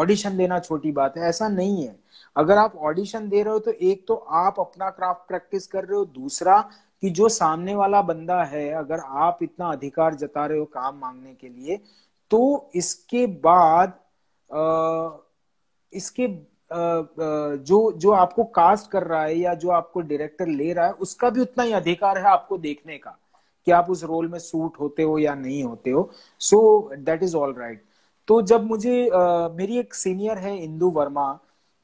[SPEAKER 1] ऑडिशन देना छोटी बात है ऐसा नहीं है अगर आप ऑडिशन दे रहे हो तो एक तो आप अपना क्राफ्ट प्रैक्टिस कर रहे हो दूसरा कि जो सामने वाला बंदा है अगर आप इतना अधिकार जता रहे हो काम मांगने के लिए तो इसके बाद आ, इसके आ, जो जो आपको कास्ट कर रहा है या जो आपको डायरेक्टर ले रहा है उसका भी उतना ही अधिकार है आपको देखने का कि आप उस रोल में सूट होते हो या नहीं होते हो so that is all right तो जब मुझे uh, मेरी एक सीनियर है इंदू वर्मा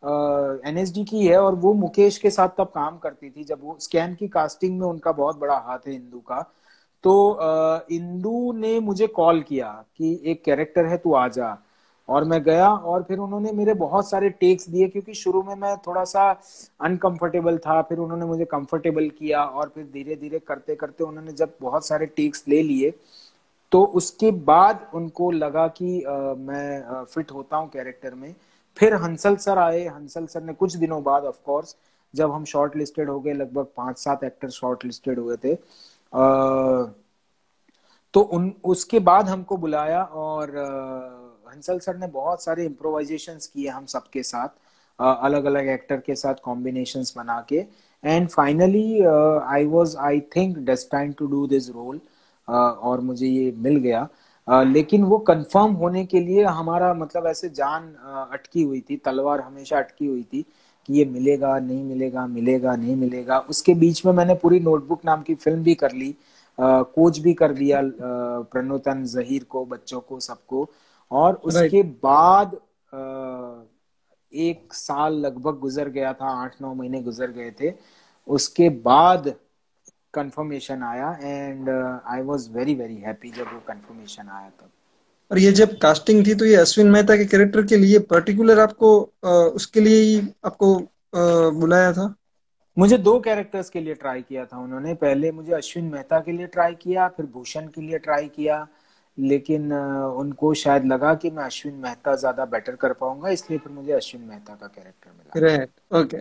[SPEAKER 1] एन uh, की है और वो मुकेश के साथ तब काम करती थी जब वो स्कैम की कास्टिंग में उनका बहुत बड़ा हाथ है इंदू का तो uh, इंदू ने मुझे कॉल किया कि एक कैरेक्टर है तू आ जा और मैं गया और फिर उन्होंने मेरे बहुत सारे टेक्स दिए क्योंकि शुरू में मैं थोड़ा सा अनकंफर्टेबल था फिर उन्होंने मुझे कंफर्टेबल किया और फिर धीरे धीरे करते करते उन्होंने जब बहुत सारे टेक्स ले लिए तो उसके बाद उनको लगा कि आ, मैं फिट होता हूँ कैरेक्टर में फिर हंसल सर आए हंसल सर ने कुछ दिनों बाद ऑफ कोर्स जब हम शॉर्ट लिस्टेड हो गए लगभग पांच सात एक्टर शॉर्ट लिस्टेड हुए थे आ, तो उन उसके बाद हमको बुलाया और आ, हंसल सर ने बहुत सारे इम्प्रोवाइजेशन किए हम सबके साथ अलग अलग एक्टर के साथ कॉम्बिनेशन बना के and finally I was I think destine to do this role और मुझे ये मिल गया uh, लेकिन वो कंफर्म होने के लिए हमारा मतलब ऐसे जान uh, अटकी हुई थी तलवार हमेशा अटकी हुई थी कि ये मिलेगा नहीं मिलेगा मिलेगा नहीं मिलेगा उसके बीच में मैंने पूरी नोटबुक नाम की फिल्म भी कर ली uh, कोच भी कर दिया प्रणोतन जहीर को बच्चों को सबको uh, और उसके बाद एक साल लगभग गुजर गया था आठ नौ महीने गुजर गए थे उसके बाद कंफर्मेशन आया and I was very very happy जब वो कंफर्मेशन आया तब
[SPEAKER 2] और ये जब कास्टिंग थी तो ये अश्विन मेहता के कैरेक्टर के लिए पर्टिकुलर आपको आ, उसके लिए ही आपको आ, बुलाया था
[SPEAKER 1] मुझे दो कैरेक्टर्स के लिए ट्राई किया था उन्होंने पहले मुझे अश्विन मेहता के लिए ट्राई किया फिर भूषण के लिए ट्राई किया लेकिन उनको शायद लगा कि मैं अश्विन मेहता ज्यादा बेटर कर पाऊंगा इसलिए फिर मुझे अश्विन मेहता का कैरेक्टर
[SPEAKER 2] मिला राइट ओके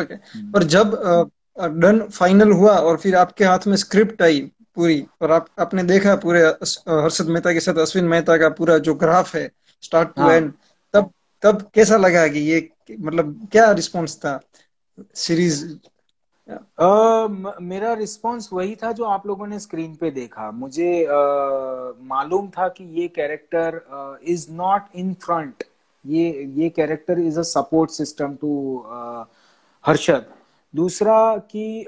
[SPEAKER 2] ओके और जब डन फाइनल हुआ और फिर आपके हाथ में स्क्रिप्ट आई पूरी और आप आपने देखा पूरे हर्षद मेहता के साथ अश्विन मेहता का पूरा जो ग्राफ है स्टार्ट टू एंड तब तब कैसा लगा कि ये मतलब क्या रिस्पॉन्स था सीरीज मेरा रिस्पांस वही था जो आप लोगों ने स्क्रीन पे देखा
[SPEAKER 1] मुझे मालूम था कि ये character is not in front ये ये character is a support system to Harshad दूसरा कि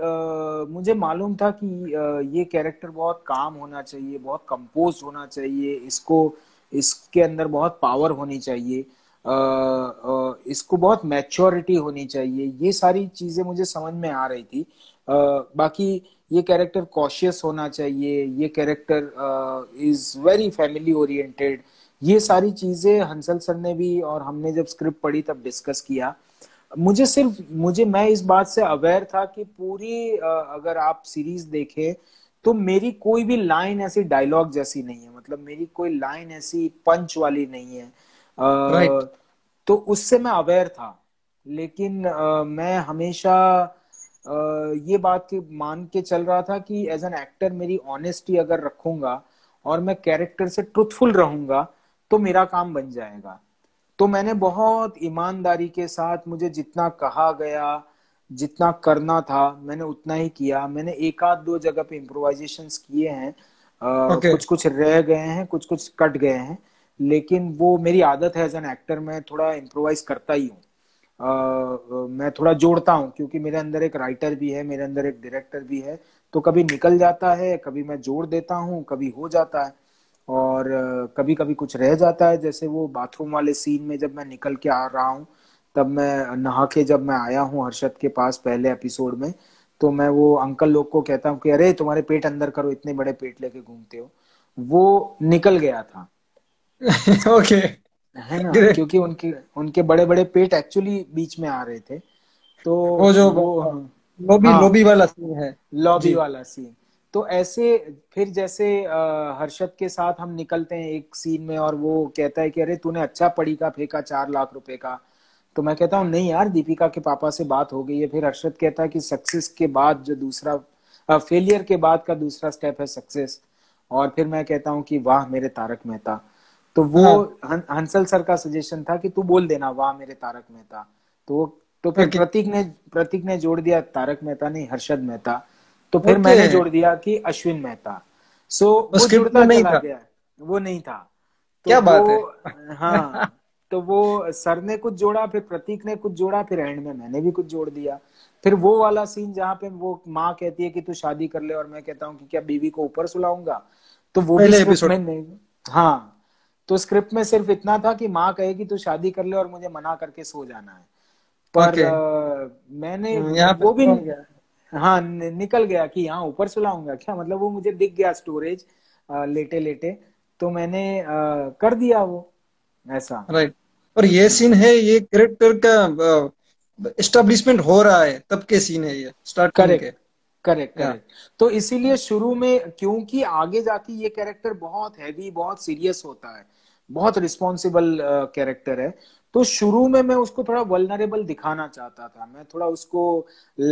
[SPEAKER 1] मुझे मालूम था कि ये कैरेक्टर बहुत काम होना चाहिए बहुत कंपोज होना चाहिए इसको इसके अंदर बहुत पावर होनी चाहिए इसको बहुत मैच्योरिटी होनी चाहिए ये सारी चीजें मुझे समझ में आ रही थी बाकी ये कैरेक्टर कॉशियस होना चाहिए ये character is very family oriented ये सारी चीजें हंसल सर ने भी और हमने जब स्क्रिप्ट पढ़ी तब डिस्कस किया मुझे सिर्फ मुझे मैं इस बात से अवेयर था कि पूरी अगर आप सीरीज देखें तो मेरी कोई भी लाइन ऐसी डायलॉग जैसी नहीं है मतलब मेरी कोई लाइन ऐसी पंच वाली नहीं है तो उससे मैं अवेयर था लेकिन आ, मैं हमेशा आ, ये बात के मान के चल रहा था कि एज एन एक्टर मेरी ऑनेस्टी अगर रखूंगा और मैं कैरेक्टर से ट्रुथफुल रहूंगा तो मेरा काम बन जाएगा तो मैंने बहुत ईमानदारी के साथ मुझे जितना कहा गया जितना करना था मैंने उतना ही किया मैंने एक आध दो जगह पे इम्प्रोवाइजेशन किए हैं okay. कुछ कुछ रह गए हैं कुछ कुछ कट गए हैं लेकिन वो मेरी आदत है एज एन एक्टर मैं थोड़ा इम्प्रोवाइज करता ही हूँ uh, मैं थोड़ा जोड़ता हूँ क्योंकि मेरे अंदर एक राइटर भी है मेरे अंदर एक डायरेक्टर भी है तो कभी निकल जाता है कभी मैं जोड़ देता हूँ कभी हो जाता है और uh, कभी कभी कुछ रह जाता है जैसे वो बाथरूम वाले सीन में जब मैं निकल के आ रहा हूँ तब मैं नहा के जब मैं आया हूँ हर्षद के पास पहले एपिसोड में तो मैं वो अंकल लोग को कहता हूँ कि अरे तुम्हारे पेट अंदर करो इतने बड़े पेट लेके घूमते हो वो निकल गया था ओके [laughs] है ना क्योंकि उनके उनके बड़े बड़े पेट एक्चुअली बीच में आ रहे थे तो वो जो वो,
[SPEAKER 2] लॉबी हाँ, लॉबी वाला सीन है लॉबी वाला सीन
[SPEAKER 1] तो ऐसे फिर जैसे हर्षद के साथ हम निकलते हैं एक सीन में और वो कहता है कि अरे तूने अच्छा पड़ी का फेंका चार लाख रुपए का तो मैं कहता हूँ नहीं यार दीपिका के पापा से बात हो गई है फिर हर्षद कहता है कि सक्सेस के बाद जो दूसरा फेलियर के बाद का दूसरा स्टेप है सक्सेस और फिर मैं कहता हूँ कि वाह मेरे तारक मेहता तो वो हाँ. हं, हंसल सर का सजेशन था कि तू बोल देना वाह मेरे तारक मेहता तो तो फिर okay. प्रतीक ने प्रतीक ने जोड़ दिया तारक मेहता नहीं हर्षद मेहता
[SPEAKER 2] तो फिर okay. मैंने जोड़
[SPEAKER 1] दिया कि अश्विन मेहता सो so, वो जुड़ता नहीं था. गया वो नहीं था तो क्या बात
[SPEAKER 2] है
[SPEAKER 1] हाँ [laughs] तो वो सर ने कुछ जोड़ा फिर प्रतीक ने कुछ जोड़ा फिर एंड में मैंने भी कुछ जोड़ दिया फिर वो वाला सीन जहाँ पे वो माँ कहती है कि तू शादी कर ले और मैं कहता हूँ कि क्या बीवी को ऊपर सुलाऊंगा तो वो भी नहीं हाँ तो स्क्रिप्ट में सिर्फ इतना था कि माँ कहेगी तू शादी कर ले और मुझे मना करके सो जाना है पर okay. आ, मैंने हम्म, वो भी हाँ निकल गया कि यहाँ ऊपर सुलाऊंगा क्या मतलब वो मुझे दिख गया स्टोरेज आ, लेटे लेटे तो मैंने आ, कर दिया वो ऐसा
[SPEAKER 2] राइट right. और ये सीन है ये करेक्टर का एस्टेब्लिशमेंट हो रहा है तब के सीन है ये स्टार्ट करेक्ट करेक्ट करेक्ट तो इसीलिए शुरू में क्योंकि आगे
[SPEAKER 1] जाके ये कैरेक्टर बहुत हैवी बहुत सीरियस होता है बहुत रिस्पॉन्सिबल कैरेक्टर है तो शुरू में मैं उसको थोड़ा वलनरेबल दिखाना चाहता था मैं थोड़ा उसको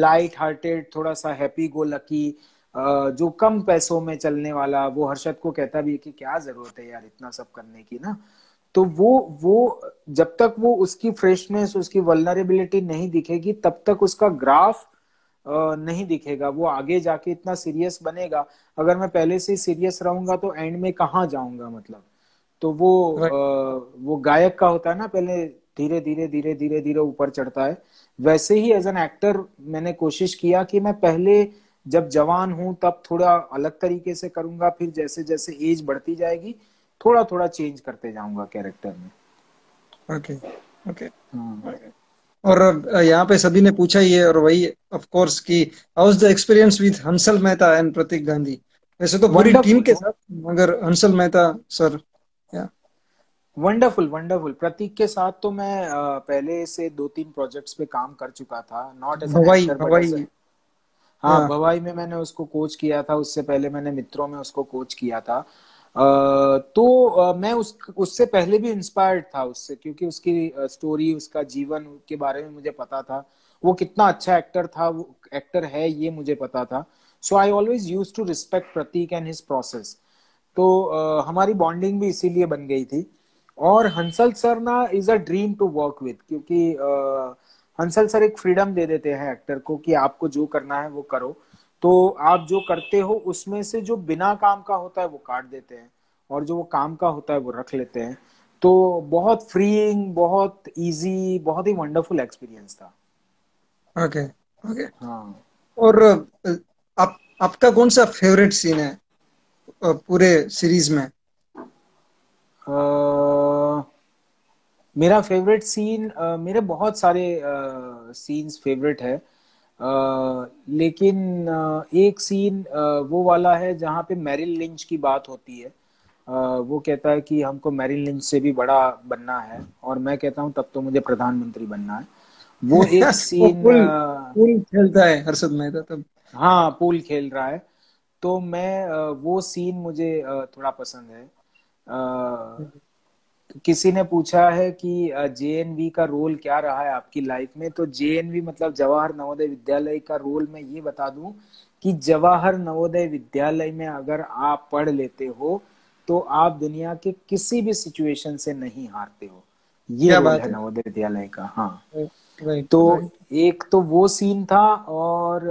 [SPEAKER 1] लाइट हार्टेड थोड़ा सा हैप्पी गो लकी जो कम पैसों में चलने वाला वो हर्षद को कहता भी है कि क्या जरूरत है यार इतना सब करने की ना तो वो वो जब तक वो उसकी फ्रेशनेस उसकी वलनरेबिलिटी नहीं दिखेगी तब तक उसका ग्राफ आ, नहीं दिखेगा वो आगे जाके इतना सीरियस बनेगा अगर मैं पहले से सीरियस रहूंगा तो एंड में कहा जाऊंगा मतलब तो वो आ, वो गायक का होता है ना पहले धीरे धीरे धीरे धीरे धीरे ऊपर चढ़ता है वैसे ही एज एन एक्टर मैंने कोशिश किया कि मैं पहले जब जवान हूं तब थोड़ा अलग तरीके से करूंगा फिर जैसे जैसे एज बढ़ती जाएगी थोड़ा थोड़ा चेंज करते जाऊंगा कैरेक्टर में
[SPEAKER 2] ओके ओके हाँ। और यहाँ पे सभी ने पूछा ही है और वही ऑफ कोर्स की how is the experience with Hansal Mehta and Pratik Gandhi वैसे तो बड़ी टीम के साथ मगर Hansal Mehta sir wonderful wonderful Pratik
[SPEAKER 1] के साथ तो मैं पहले से दो तीन प्रोजेक्ट्स पे काम कर चुका था नॉट एज भवाई भवाई हाँ भवाई में मैंने उसको कोच किया था उससे पहले मैंने मित्रों में उसको कोच किया था तो मैं उस उससे पहले भी इंस्पायर्ड था उससे क्योंकि उसकी स्टोरी उसका जीवन के बारे में मुझे पता था वो कितना अच्छा एक्टर था वो एक्टर है ये मुझे पता था so I always use to respect Pratik and his process तो uh, हमारी बॉन्डिंग भी इसीलिए बन गई थी और हंसल सर ना is a dream to work with क्योंकि uh, हंसल सर एक फ्रीडम दे देते हैं एक्टर को कि आपको जो करना है वो करो तो आप जो करते हो उसमें से जो बिना काम का होता है वो काट देते हैं और जो वो काम का होता है वो रख लेते हैं तो बहुत फ्रीइंग बहुत इजी बहुत ही वंडरफुल एक्सपीरियंस था
[SPEAKER 2] ओके ओके हाँ और आप आपका कौन सा फेवरेट सीन है पूरे सीरीज में
[SPEAKER 1] आ, मेरा फेवरेट सीन मेरे बहुत सारे सीन्स फेवरेट है लेकिन एक सीन वो वाला है जहाँ पे मैरिल लिंच की बात होती है वो कहता है कि हमको मैरिल लिंच से भी बड़ा बनना है और मैं कहता हूँ तब तो मुझे प्रधानमंत्री बनना है
[SPEAKER 2] वो [laughs] एक सीन पूल, पूल खेलता है हर्षद मेहता तब
[SPEAKER 1] हाँ पूल खेल रहा है तो मैं वो सीन मुझे थोड़ा पसंद है किसी ने पूछा है कि जे का रोल क्या रहा है आपकी लाइफ में तो जे मतलब जवाहर नवोदय विद्यालय का रोल मैं ये बता दूं कि जवाहर नवोदय विद्यालय में अगर आप पढ़ लेते हो तो आप दुनिया के किसी भी सिचुएशन से नहीं हारते हो
[SPEAKER 2] ये रोल है नवोदय
[SPEAKER 1] विद्यालय का हाँ रही, तो रही। एक तो वो सीन था और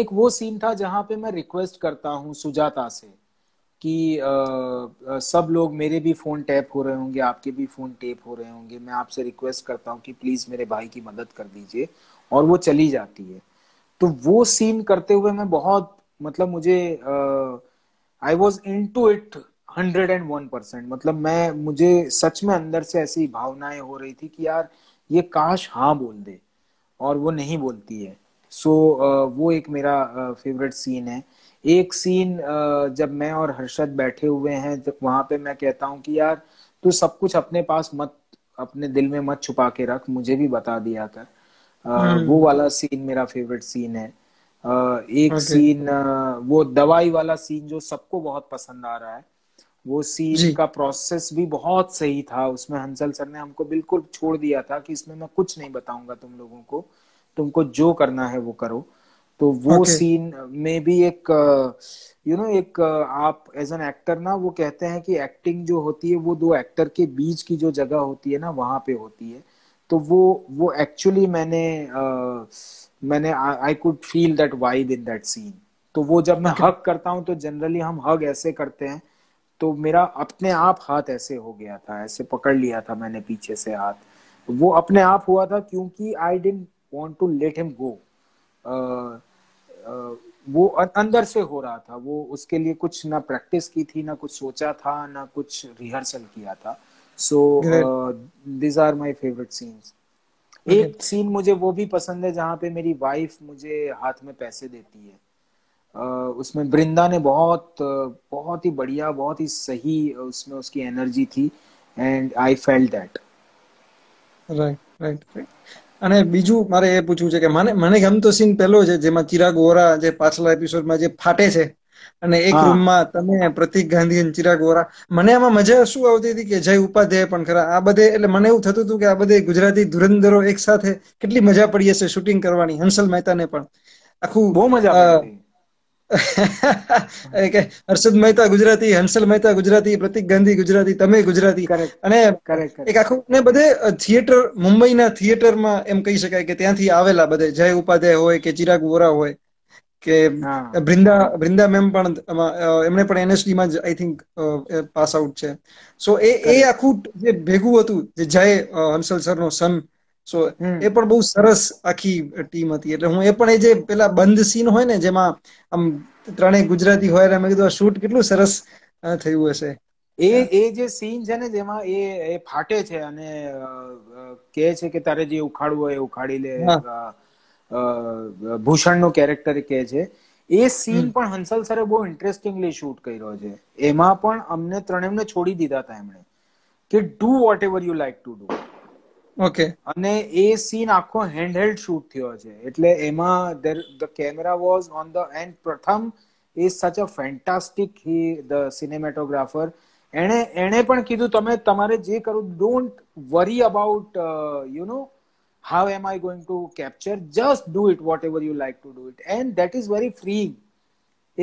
[SPEAKER 1] एक वो सीन था जहां पे मैं रिक्वेस्ट करता हूँ सुजाता से कि आ, आ, सब लोग मेरे भी फ़ोन टैप हो रहे होंगे आपके भी फ़ोन टैप हो रहे होंगे मैं आपसे रिक्वेस्ट करता हूँ कि प्लीज़ मेरे भाई की मदद कर दीजिए और वो चली जाती है तो वो सीन करते हुए मैं बहुत मतलब मुझे I was into it hundred and one percent मतलब मैं मुझे सच में अंदर से ऐसी भावनाएं हो रही थी कि यार ये काश हाँ बोल दे और वो नहीं बोलती है सो so, uh, वो एक मेरा फेवरेट uh, सीन है एक सीन जब मैं और हर्षद बैठे हुए हैं तो वहां पे मैं कहता हूँ कि यार तू सब कुछ अपने पास मत अपने दिल में मत छुपा के रख मुझे भी बता दिया कर हम्म। वो वाला सीन मेरा फेवरेट सीन है एक सीन वो दवाई वाला सीन जो सबको बहुत पसंद आ रहा है वो सीन का प्रोसेस भी बहुत सही था उसमें हंसल सर ने हमको बिल्कुल छोड़ दिया था कि इसमें मैं कुछ नहीं बताऊंगा तुम लोगों को तुमको जो करना है वो करो तो वो okay. सीन में भी एक यू नो एक आप एज एन एक्टर ना वो कहते हैं कि एक्टिंग जो होती है वो दो एक्टर के बीच की जो जगह होती है ना वहां पे होती है तो वो वो एक्चुअली मैंने मैंने I could feel that vibe in that scene तो वो जब मैं okay. हग करता हूँ तो जनरली हम हग ऐसे करते हैं तो मेरा अपने आप हाथ ऐसे हो गया था ऐसे पकड़ लिया था मैंने पीछे से हाथ वो अपने आप हुआ था क्योंकि I didn't want to let him go वो अं-, अंदर से हो रहा था वो उसके लिए कुछ ना प्रैक्टिस की थी ना कुछ सोचा था ना कुछ रिहर्सल किया था so these are my favourite scenes एक सीन मुझे वो भी पसंद है जहाँ पे मेरी वाइफ मुझे हाथ में पैसे देती है uh, उसमें बृंदा ने बहुत बहुत ही बढ़िया बहुत ही सही उसमें उसकी एनर्जी थी and I felt that
[SPEAKER 2] right right અને બીજું મારે એ પૂછવું છે કે મને મને ગમતો સીન પેલો છે જેમાં ચિરાગ વોરા જે પાછલા એપિસોડમાં જે ફાટે છે અને એક રૂમમાં તમે પ્રતિક ગાંધી અને ચિરાગ વોરા મને આમાં મજા શું આવતી હતી કે જય ઉપાધ્યાય પણ ખરા આ બધે એટલે મને એવું થતું હતું કે આ બધે ગુજરાતી ધુરંધરો એક સાથે કેટલી મજા પડી હશે શૂટિંગ કરવાની હંસલ મહેતાને પણ આખું બહુ મજા [laughs] કે હર્ષદ મહેતા ગુજરાતી હંસલ મહેતા ગુજરાતી પ્રતિક ગાંધી ગુજરાતી તમે ગુજરાતી અને એક આખું ને બધે થિયેટર મુંબઈના થિયેટરમાં એમ કહી શકાય કે ત્યાંથી આવેલા બધે જય ઉપાધ્યાય હોય કે ચિરાગ વોરા હોય કે બ્રિંદા બ્રિંદા મેમ પણ એમણે પણ એનએસડી માં જ આઈ થિંક પાસ આઉટ છે સો એ એ આખું જે ભેગું હતું જે જય હંસલ સર નો સન સો એ પણ બહુ સરસ આખી ટીમ હતી એટલે હું એ પણ એ જે પેલા બંધ સીન હોય ને જેમાં આમ ત્રણેય ગુજરાતી હોય મેં કીધું શૂટ કેટલું સરસ થયું હશે
[SPEAKER 1] એ એ જે સીન છે ને જેમાં એ એ ફાટે છે અને કે છે કે તારે જે ઉખાડવું હોય ઉખાડી લે ભૂષણ ભૂષણનું કેરેક્ટર કે છે એ સીન પણ હંસલ સરે બહુ ઇન્ટરેસ્ટિંગલી શૂટ કર્યો છે એમાં પણ અમને ત્રણેયને છોડી દીધા હતા એમણે કે do whatever you like to do okay અને એ સીન આખો હેન્ડહેલ્ડ શૂટ થયો છે એટલે એમાં the camera was on the and Pratham is such a fantastic he the cinematographer એણે એણે પણ કીધું તમે તમારે જે કરવું don't worry about you know how am I going to capture just do it whatever you like to do it and that is very free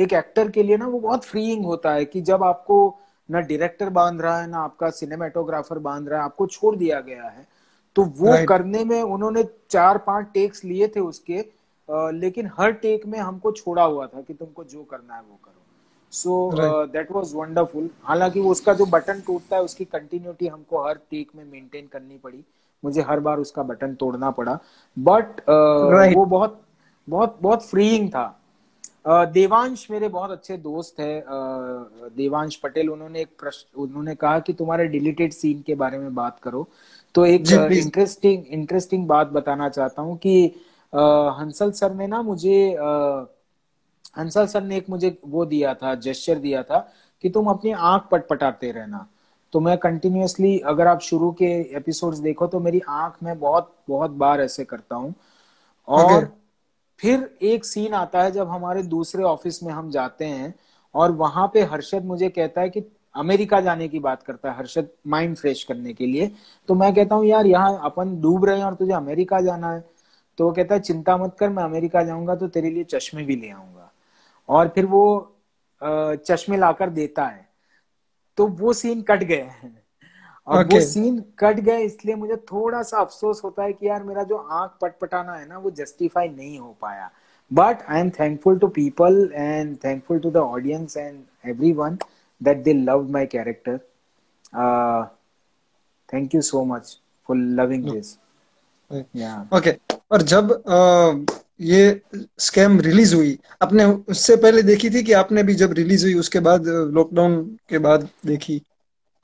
[SPEAKER 1] एक actor के लिए ना वो बहुत फ्रीइंग होता है कि जब आपको ना डायरेक्टर बांध रहा है ना आपका सिनेमेटोग्राफर बांध रहा है आपको छोड़ दिया गया है तो वो करने में उन्होंने चार पांच टेक्स लिए थे उसके लेकिन हर टेक में हमको छोड़ा हुआ था कि तुमको जो करना है वो करो सो दैट वाज वंडरफुल हालांकि वो उसका जो बटन टूटता है उसकी कंटिन्यूटी हमको हर टेक में मेंटेन करनी पड़ी मुझे हर बार उसका बटन तोड़ना पड़ा बट uh, वो बहुत बहुत बहुत फ्रीइंग था uh, देवांश मेरे बहुत अच्छे दोस्त है uh, देवांश पटेल उन्होंने एक प्रश्न उन्होंने कहा कि तुम्हारे डिलीटेड सीन के बारे में बात करो तो एक इंटरेस्टिंग इंटरेस्टिंग बात बताना चाहता हूँ कि हंसल सर ने ना मुझे हंसल सर ने एक मुझे वो दिया था जेस्चर दिया था कि तुम अपनी आंख पटपटाते रहना तो मैं कंटिन्यूसली अगर आप शुरू के एपिसोड्स देखो तो मेरी आंख में बहुत बहुत बार ऐसे करता हूँ और फिर एक सीन आता है जब हमारे दूसरे ऑफिस में हम जाते हैं और वहां पे हर्षद मुझे कहता है कि अमेरिका जाने की बात करता है हर्षद माइंड फ्रेश करने के लिए तो मैं कहता हूँ यार यहाँ अपन डूब रहे हैं और तुझे अमेरिका जाना है तो वो कहता है चिंता मत कर मैं अमेरिका जाऊंगा तो तेरे लिए चश्मे भी ले आऊंगा और फिर वो चश्मे लाकर देता है तो वो सीन कट गए हैं
[SPEAKER 2] और okay. वो सीन
[SPEAKER 1] कट गए इसलिए मुझे थोड़ा सा अफसोस होता है कि यार मेरा जो आंख पटपटाना है ना वो जस्टिफाई नहीं हो पाया but I am thankful to people and thankful to the audience and everyone that they loved my character. Uh, thank you so much for loving this.
[SPEAKER 2] Yeah. Okay. और जब uh, ये scam release हुई आपने उससे पहले देखी थी कि आपने भी जब रिलीज हुई उसके बाद लॉकडाउन uh, के बाद देखी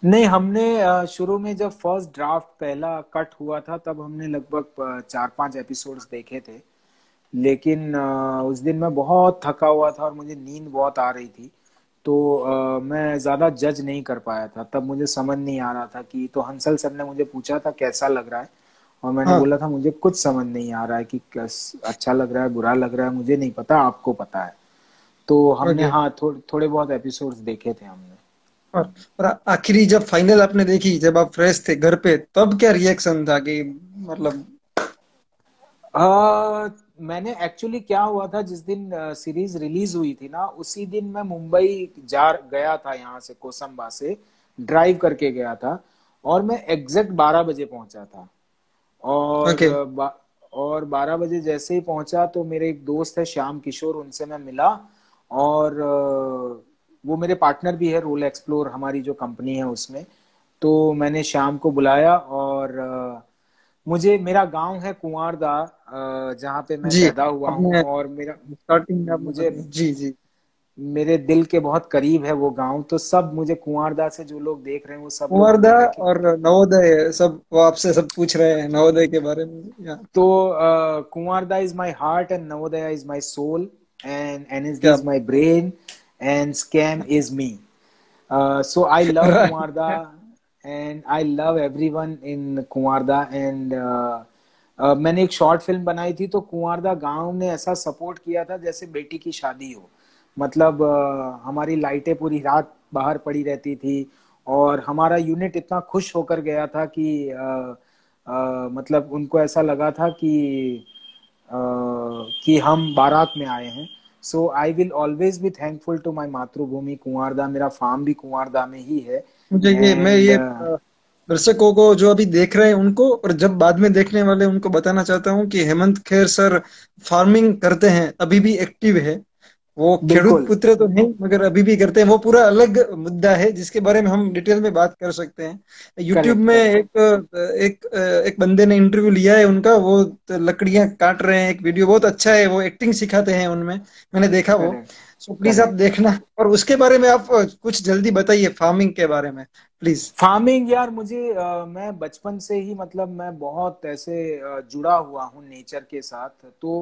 [SPEAKER 2] नहीं हमने uh, शुरू में जब
[SPEAKER 1] फर्स्ट ड्राफ्ट पहला कट हुआ था तब हमने लगभग uh, चार पांच एपिसोड्स देखे थे लेकिन उस दिन मैं बहुत थका हुआ था और मुझे नींद बहुत आ रही थी तो आ, मैं ज़्यादा जज नहीं कर पाया था तब मुझे समझ नहीं आ रहा था कि तो हंसल सर ने मुझे पूछा था कैसा लग रहा है और मैंने हाँ। बोला था मुझे कुछ समझ नहीं आ रहा है कि अच्छा लग रहा है बुरा लग रहा है मुझे नहीं पता आपको पता है तो हमने हाँ थो, थोड़े बहुत
[SPEAKER 2] एपिसोड देखे थे हमने और, और आखिरी जब फाइनल आपने देखी जब आप फ्रेश थे घर पे तब क्या रिएक्शन था कि मतलब आ,
[SPEAKER 1] मैंने एक्चुअली क्या हुआ था जिस दिन सीरीज रिलीज हुई थी ना उसी दिन मैं मुंबई जा गया था यहाँ से कोसम्बा से ड्राइव करके गया था और मैं एग्जैक्ट बारह बजे पहुंचा था और okay. बा, और बारह बजे जैसे ही पहुंचा तो मेरे एक दोस्त है श्याम किशोर उनसे मैं मिला और वो मेरे पार्टनर भी है रोल एक्सप्लोर हमारी जो कंपनी है उसमें तो मैंने शाम को बुलाया और मुझे मेरा गांव है कुंवारदा जहाँ पे मैं पैदा हुआ हूँ और मेरा स्टार्टिंग में मुझे जी जी मेरे दिल के बहुत करीब है वो गांव तो सब मुझे कुंवरदा से जो लोग देख रहे हैं वो सब कुंवरदा
[SPEAKER 2] और नवोदय सब वो आपसे सब पूछ रहे हैं नवोदय के बारे
[SPEAKER 1] में तो Kunwarda is my heart and Navodaya is my soul and NSD
[SPEAKER 2] is my brain and
[SPEAKER 1] Scam is me so I love Kunwarda and I love everyone in Kunwarda and Uh, मैंने एक शॉर्ट फिल्म बनाई थी तो कुंवरदा गांव ने ऐसा सपोर्ट किया था जैसे बेटी की शादी हो मतलब uh, हमारी लाइटें पूरी रात बाहर पड़ी रहती थी और हमारा यूनिट इतना खुश होकर गया था कि uh, मतलब उनको ऐसा लगा था कि कि हम बारात में आए हैं so I will always be thankful to my मातृभूमि कुंवरदा मेरा फार्म भी कुंवरदा में ही है
[SPEAKER 2] मुझे ये मैं ये दर्शकों को जो अभी देख रहे हैं उनको और जब बाद में देखने वाले उनको बताना चाहता हूँ कि हेमंत खेर सर फार्मिंग करते हैं अभी भी एक्टिव है वो खेडूत पुत्र तो नहीं मगर अभी भी करते हैं वो पूरा अलग मुद्दा है जिसके बारे में हम डिटेल में बात कर सकते हैं यूट्यूब में एक एक एक बंदे ने इंटरव्यू लिया है उनका वो तो लकड़ियां काट रहे हैं एक वीडियो बहुत अच्छा है वो एक्टिंग सिखाते हैं उनमें मैंने देखा वो सो प्लीज आप देखना और उसके बारे में आप कुछ जल्दी बताइए फार्मिंग के बारे में प्लीज फार्मिंग यार मुझे आ,
[SPEAKER 1] मैं बचपन से ही मतलब मैं बहुत ऐसे जुड़ा हुआ हूँ नेचर के साथ तो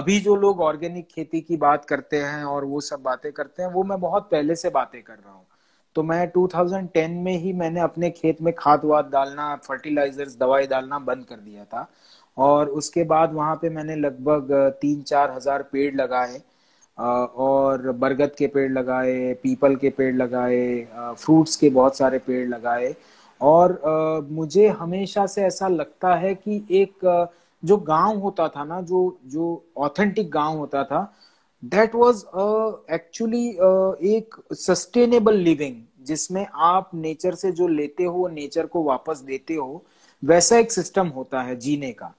[SPEAKER 1] अभी जो लोग ऑर्गेनिक खेती की बात करते हैं और वो सब बातें करते हैं वो मैं बहुत पहले से बातें कर रहा हूँ तो मैं 2010 में ही मैंने अपने खेत में खाद वाद डालना फर्टिलाइजर्स दवाई डालना बंद कर दिया था और उसके बाद वहाँ पे मैंने लगभग तीन चार हजार पेड़ लगाए और बरगद के पेड़ लगाए पीपल के पेड़ लगाए फ्रूट्स के बहुत सारे पेड़ लगाए और मुझे हमेशा से ऐसा लगता है कि एक जो गांव होता था ना जो जो ऑथेंटिक गांव होता था दैट वाज एक्चुअली एक सस्टेनेबल लिविंग जिसमें आप नेचर से जो लेते हो नेचर को वापस देते हो वैसा एक सिस्टम होता है जीने का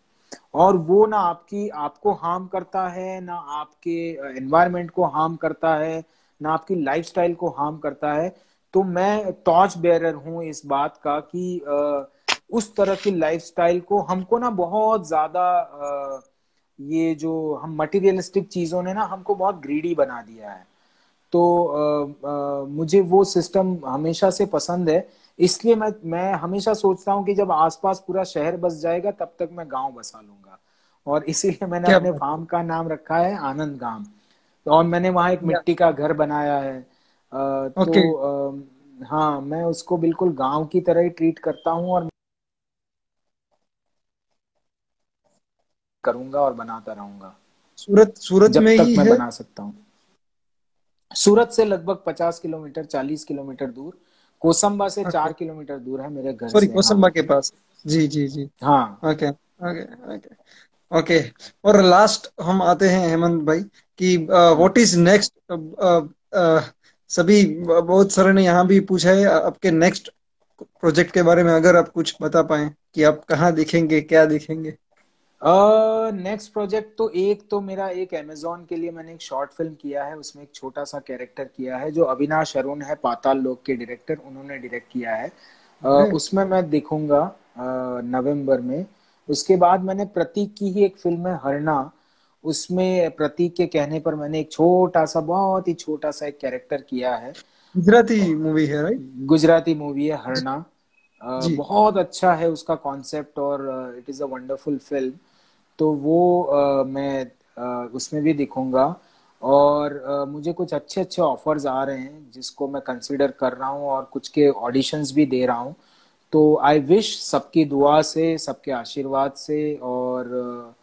[SPEAKER 1] और वो ना आपकी आपको हार्म करता है ना आपके एनवायरमेंट को हार्म करता है ना आपकी लाइफस्टाइल को हार्म करता है तो मैं टॉर्च बेरर हूं इस बात का कि उस तरह की लाइफस्टाइल को हमको ना बहुत ज्यादा ये जो हम मटेरियलिस्टिक चीजों ने ना हमको बहुत ग्रीडी बना दिया है तो आ, आ, मुझे वो सिस्टम हमेशा से पसंद है इसलिए मैं मैं हमेशा सोचता हूँ कि जब आसपास पूरा शहर बस जाएगा तब तक मैं गांव बसा लूंगा और इसीलिए मैंने अपने फार्म का नाम रखा है आनंद गांव तो और मैंने वहां एक मिट्टी का घर बनाया है आ, तो आ, हाँ मैं उसको बिल्कुल गांव की तरह ही ट्रीट करता हूँ और करूंगा और बनाता रहूंगा
[SPEAKER 2] सूरत सूरत में तक ही मैं है? बना सकता हूँ
[SPEAKER 1] सूरत से लगभग पचास किलोमीटर चालीस किलोमीटर दूर कोसंबा से चार किलोमीटर दूर है मेरे घर सॉरी कोसंबा
[SPEAKER 2] के पास जी जी जी हाँ ओके ओके ओके ओके और लास्ट हम आते हैं हेमंत भाई कि व्हाट इज नेक्स्ट सभी बहुत सारे ने यहाँ भी पूछा है आपके नेक्स्ट प्रोजेक्ट के बारे में अगर आप कुछ बता पाए कि आप कहाँ दिखेंगे क्या दिखेंगे
[SPEAKER 1] नेक्स्ट uh, प्रोजेक्ट तो एक तो मेरा एक अमेजोन के लिए मैंने एक शॉर्ट फिल्म किया है उसमें एक छोटा सा कैरेक्टर किया है जो अविनाश अरुण है पाताल लोक के डायरेक्टर उन्होंने डायरेक्ट किया है uh, उसमें मैं दिखूंगा uh, नवंबर में उसके बाद मैंने प्रतीक की ही एक फिल्म है हरना उसमें प्रतीक के कहने पर मैंने एक छोटा सा बहुत ही छोटा सा एक कैरेक्टर किया है गुजराती मूवी है गुजराती मूवी है हरना बहुत अच्छा है उसका कॉन्सेप्ट और it is a wonderful film तो वो uh, मैं uh, उसमें भी दिखूंगा और uh, मुझे कुछ अच्छे अच्छे ऑफर्स आ रहे हैं जिसको मैं कंसिडर कर रहा हूँ और कुछ के ऑडिशंस भी दे रहा हूँ तो आई विश सबकी दुआ से सबके आशीर्वाद से और uh,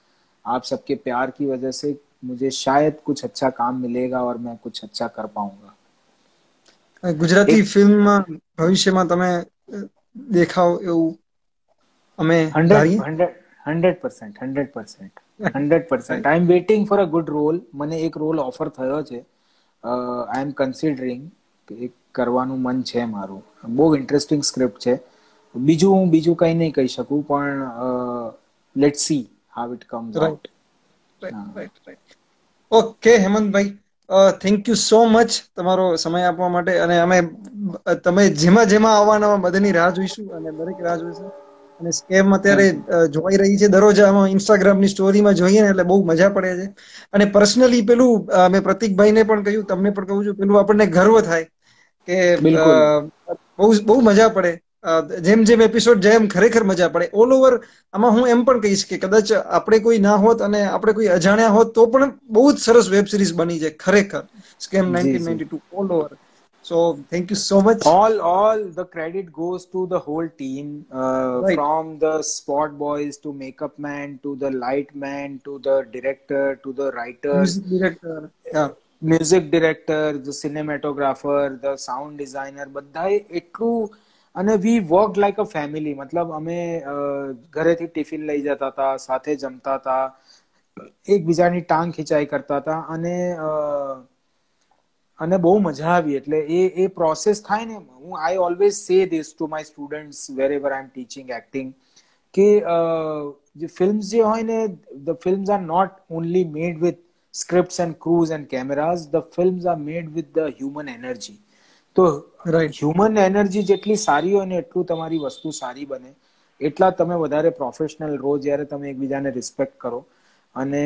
[SPEAKER 1] आप सबके प्यार की वजह से मुझे शायद कुछ अच्छा काम मिलेगा और मैं कुछ अच्छा कर पाऊंगा
[SPEAKER 2] गुजराती फिल्म भविष्य में तुम्हें દેખાવ એવું અમે
[SPEAKER 1] hundred percent hundred
[SPEAKER 2] percent hundred percent I
[SPEAKER 1] am waiting for a good role મને એક રોલ ઓફર થયો છે આઈ એમ કન્સિડરિંગ એક કરવાનું મન છે મારું બહુ ઇન્ટરેસ્ટિંગ સ્ક્રિપ્ટ છે બીજું હું બીજું કંઈ નહીં કહી શકું પણ let see how it comes right
[SPEAKER 2] right okay હેમંતભાઈ થેન્ક યુ સો મચ તમારો સમય આપવા માટે અને અમે તમે જેમાં જેમાં આવવાના બધાની રાહ જોઈશું અને દરેક રાહ જોઈશું અને સ્કેમ અત્યારે જોવાઈ રહી છે દરરોજ આમાં ઇન્સ્ટાગ્રામની સ્ટોરીમાં જોઈએ ને એટલે બહુ મજા પડે છે અને પર્સનલી પેલું મેં પ્રતિકભાઈને પણ કહ્યું તમને પણ કહું છું પેલું આપણને ગર્વ થાય કે બહુ બહુ મજા પડે જેમ જેમ એપિસોડ જેમ ખરેખર મજા પડે ઓલ ઓવર આમાં હું એમ પણ કહી શકે કદાચ આપણે કોઈ ના હોત અને આપણે કોઈ અજાણ્યા હોત તો પણ બહુત સરસ વેબ સિરીઝ બની જે ખરેખર Scam 1992 follower so thank you so much all
[SPEAKER 1] all the credit goes to the whole team from the spot boys to makeup man to the light man to the director to the writers director ય music director the cinematographer the sound designer બધાય એટલું અને we work like a family મતલબ અમે ઘરેથી tiffin લઈ જતા હતા સાથે જમતા હતા એકબીજાની ટાંગ ખીચાઈ કરતા હતા અને અને બહુ મજા આવી એટલે એ એ પ્રોસેસ થાય ને હું I always say this to my students wherever I am teaching acting કે જે ફિલ્મ્સ જે હોય ને the films are not only made with scripts and crews and cameras the films are made with the human energy તો human energy જેટલી સારી હોય ને એટલું તમારી વસ્તુ સારી બને એટલા તમે વધારે પ્રોફેશનલ રહો જ્યારે તમે એકબીજાને રિસ્પેક્ટ કરો અને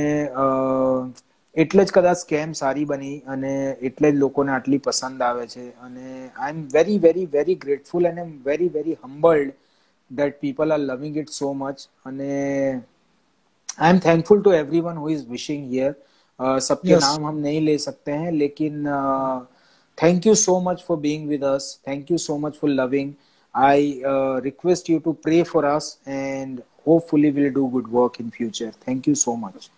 [SPEAKER 1] એટલે જ કદાચ સ્કેમ સારી બની અને એટલે જ લોકોને આટલી પસંદ આવે છે અને I am very very very grateful and am very very humbled that people are loving it so much અને I am thankful to everyone is wishing here सबके yes. नाम हम नहीं ले सकते हैं लेकिन uh, Thank you so much for being with us. Thank you so much for loving. I uh, request you to pray for us and hopefully we'll do good work in future. Thank you so much.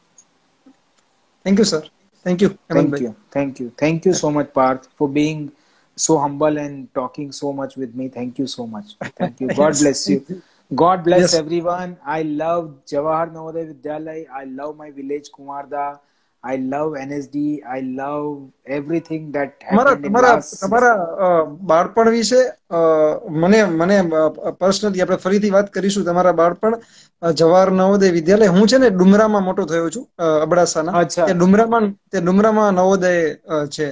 [SPEAKER 2] Thank you, sir. Thank you. Thank you.
[SPEAKER 1] Thank you. Thank you so much, Parth, for being so humble and talking so much with me. Thank you so much. Thank you. [laughs] God yes. bless you. God bless yes. everyone. I love Jawahar Navodaya Vidyalay. I love my village, Kumarda. I love NSD. I love everything that happened તમારા
[SPEAKER 2] તમારા બાળપણ વિશે મને મને personally આપણે ફરીથી વાત કરીશું તમારા બાળપણ જવાહર નવોદય વિદ્યાલય હું છે ને ડુમરામાં મોટો થયો છું અબડાસાના તે ડુમરામાં તે ડુમરામાં નવોદય છે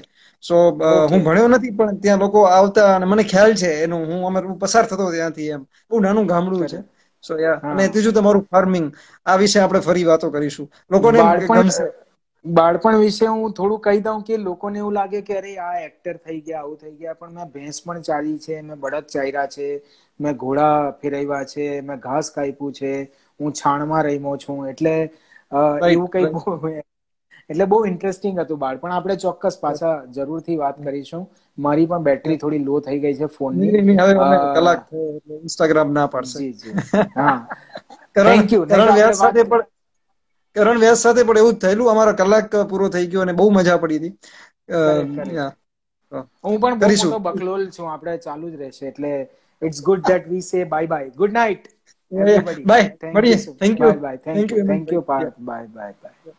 [SPEAKER 2] સો હું ભણ્યો નથી પણ ત્યાં લોકો આવતા અને મને ખ્યાલ છે એનું હું અમે પસાર થતો ત્યાંથી એમ બહુ નાનું ગામડું છે સો યા અને ત્રીજું તમારું ફાર્મિંગ આ વિશે આપણે ફરી વાતો કરીશું લોકોને
[SPEAKER 1] બાળપણ વિશે હું થોડું કહી દઉં કે લોકોને એવું લાગે કે અરે આ એક્ટર થઈ ગયા આવું થઈ ગયા પણ મેં ભેંસ પણ ચાલી છે મેં બળદ ચાર્યા છે મેં ઘોડા ફેરવ્યા છે મેં ઘાસ કાપ્યું છે હું છાણમાં રમ્યો છું એટલે એવું કઈ એટલે બહુ ઇન્ટરેસ્ટિંગ હતું બાળપણ આપણે ચોક્કસ પાછા જરૂરથી વાત કરીશું મારી પણ બેટરી થોડી લો થઈ ગઈ છે ફોનની કલાક ઇન્સ્ટાગ્રામ ના પાડશે જી જી
[SPEAKER 2] હા [laughs] થેન્ક યુ કરણ વ્યાસ સાથે પણ એવું જ થયેલું અમારો કલાક પૂરો થઈ ગયો અને બહુ મજા પડી હતી હું પણ કરીશું
[SPEAKER 1] બકલોલ છું આપણે ચાલુ જ રહેશે એટલે it's good that we say bye bye good night
[SPEAKER 2] bye thank you bye thank you thank you bye
[SPEAKER 1] bye by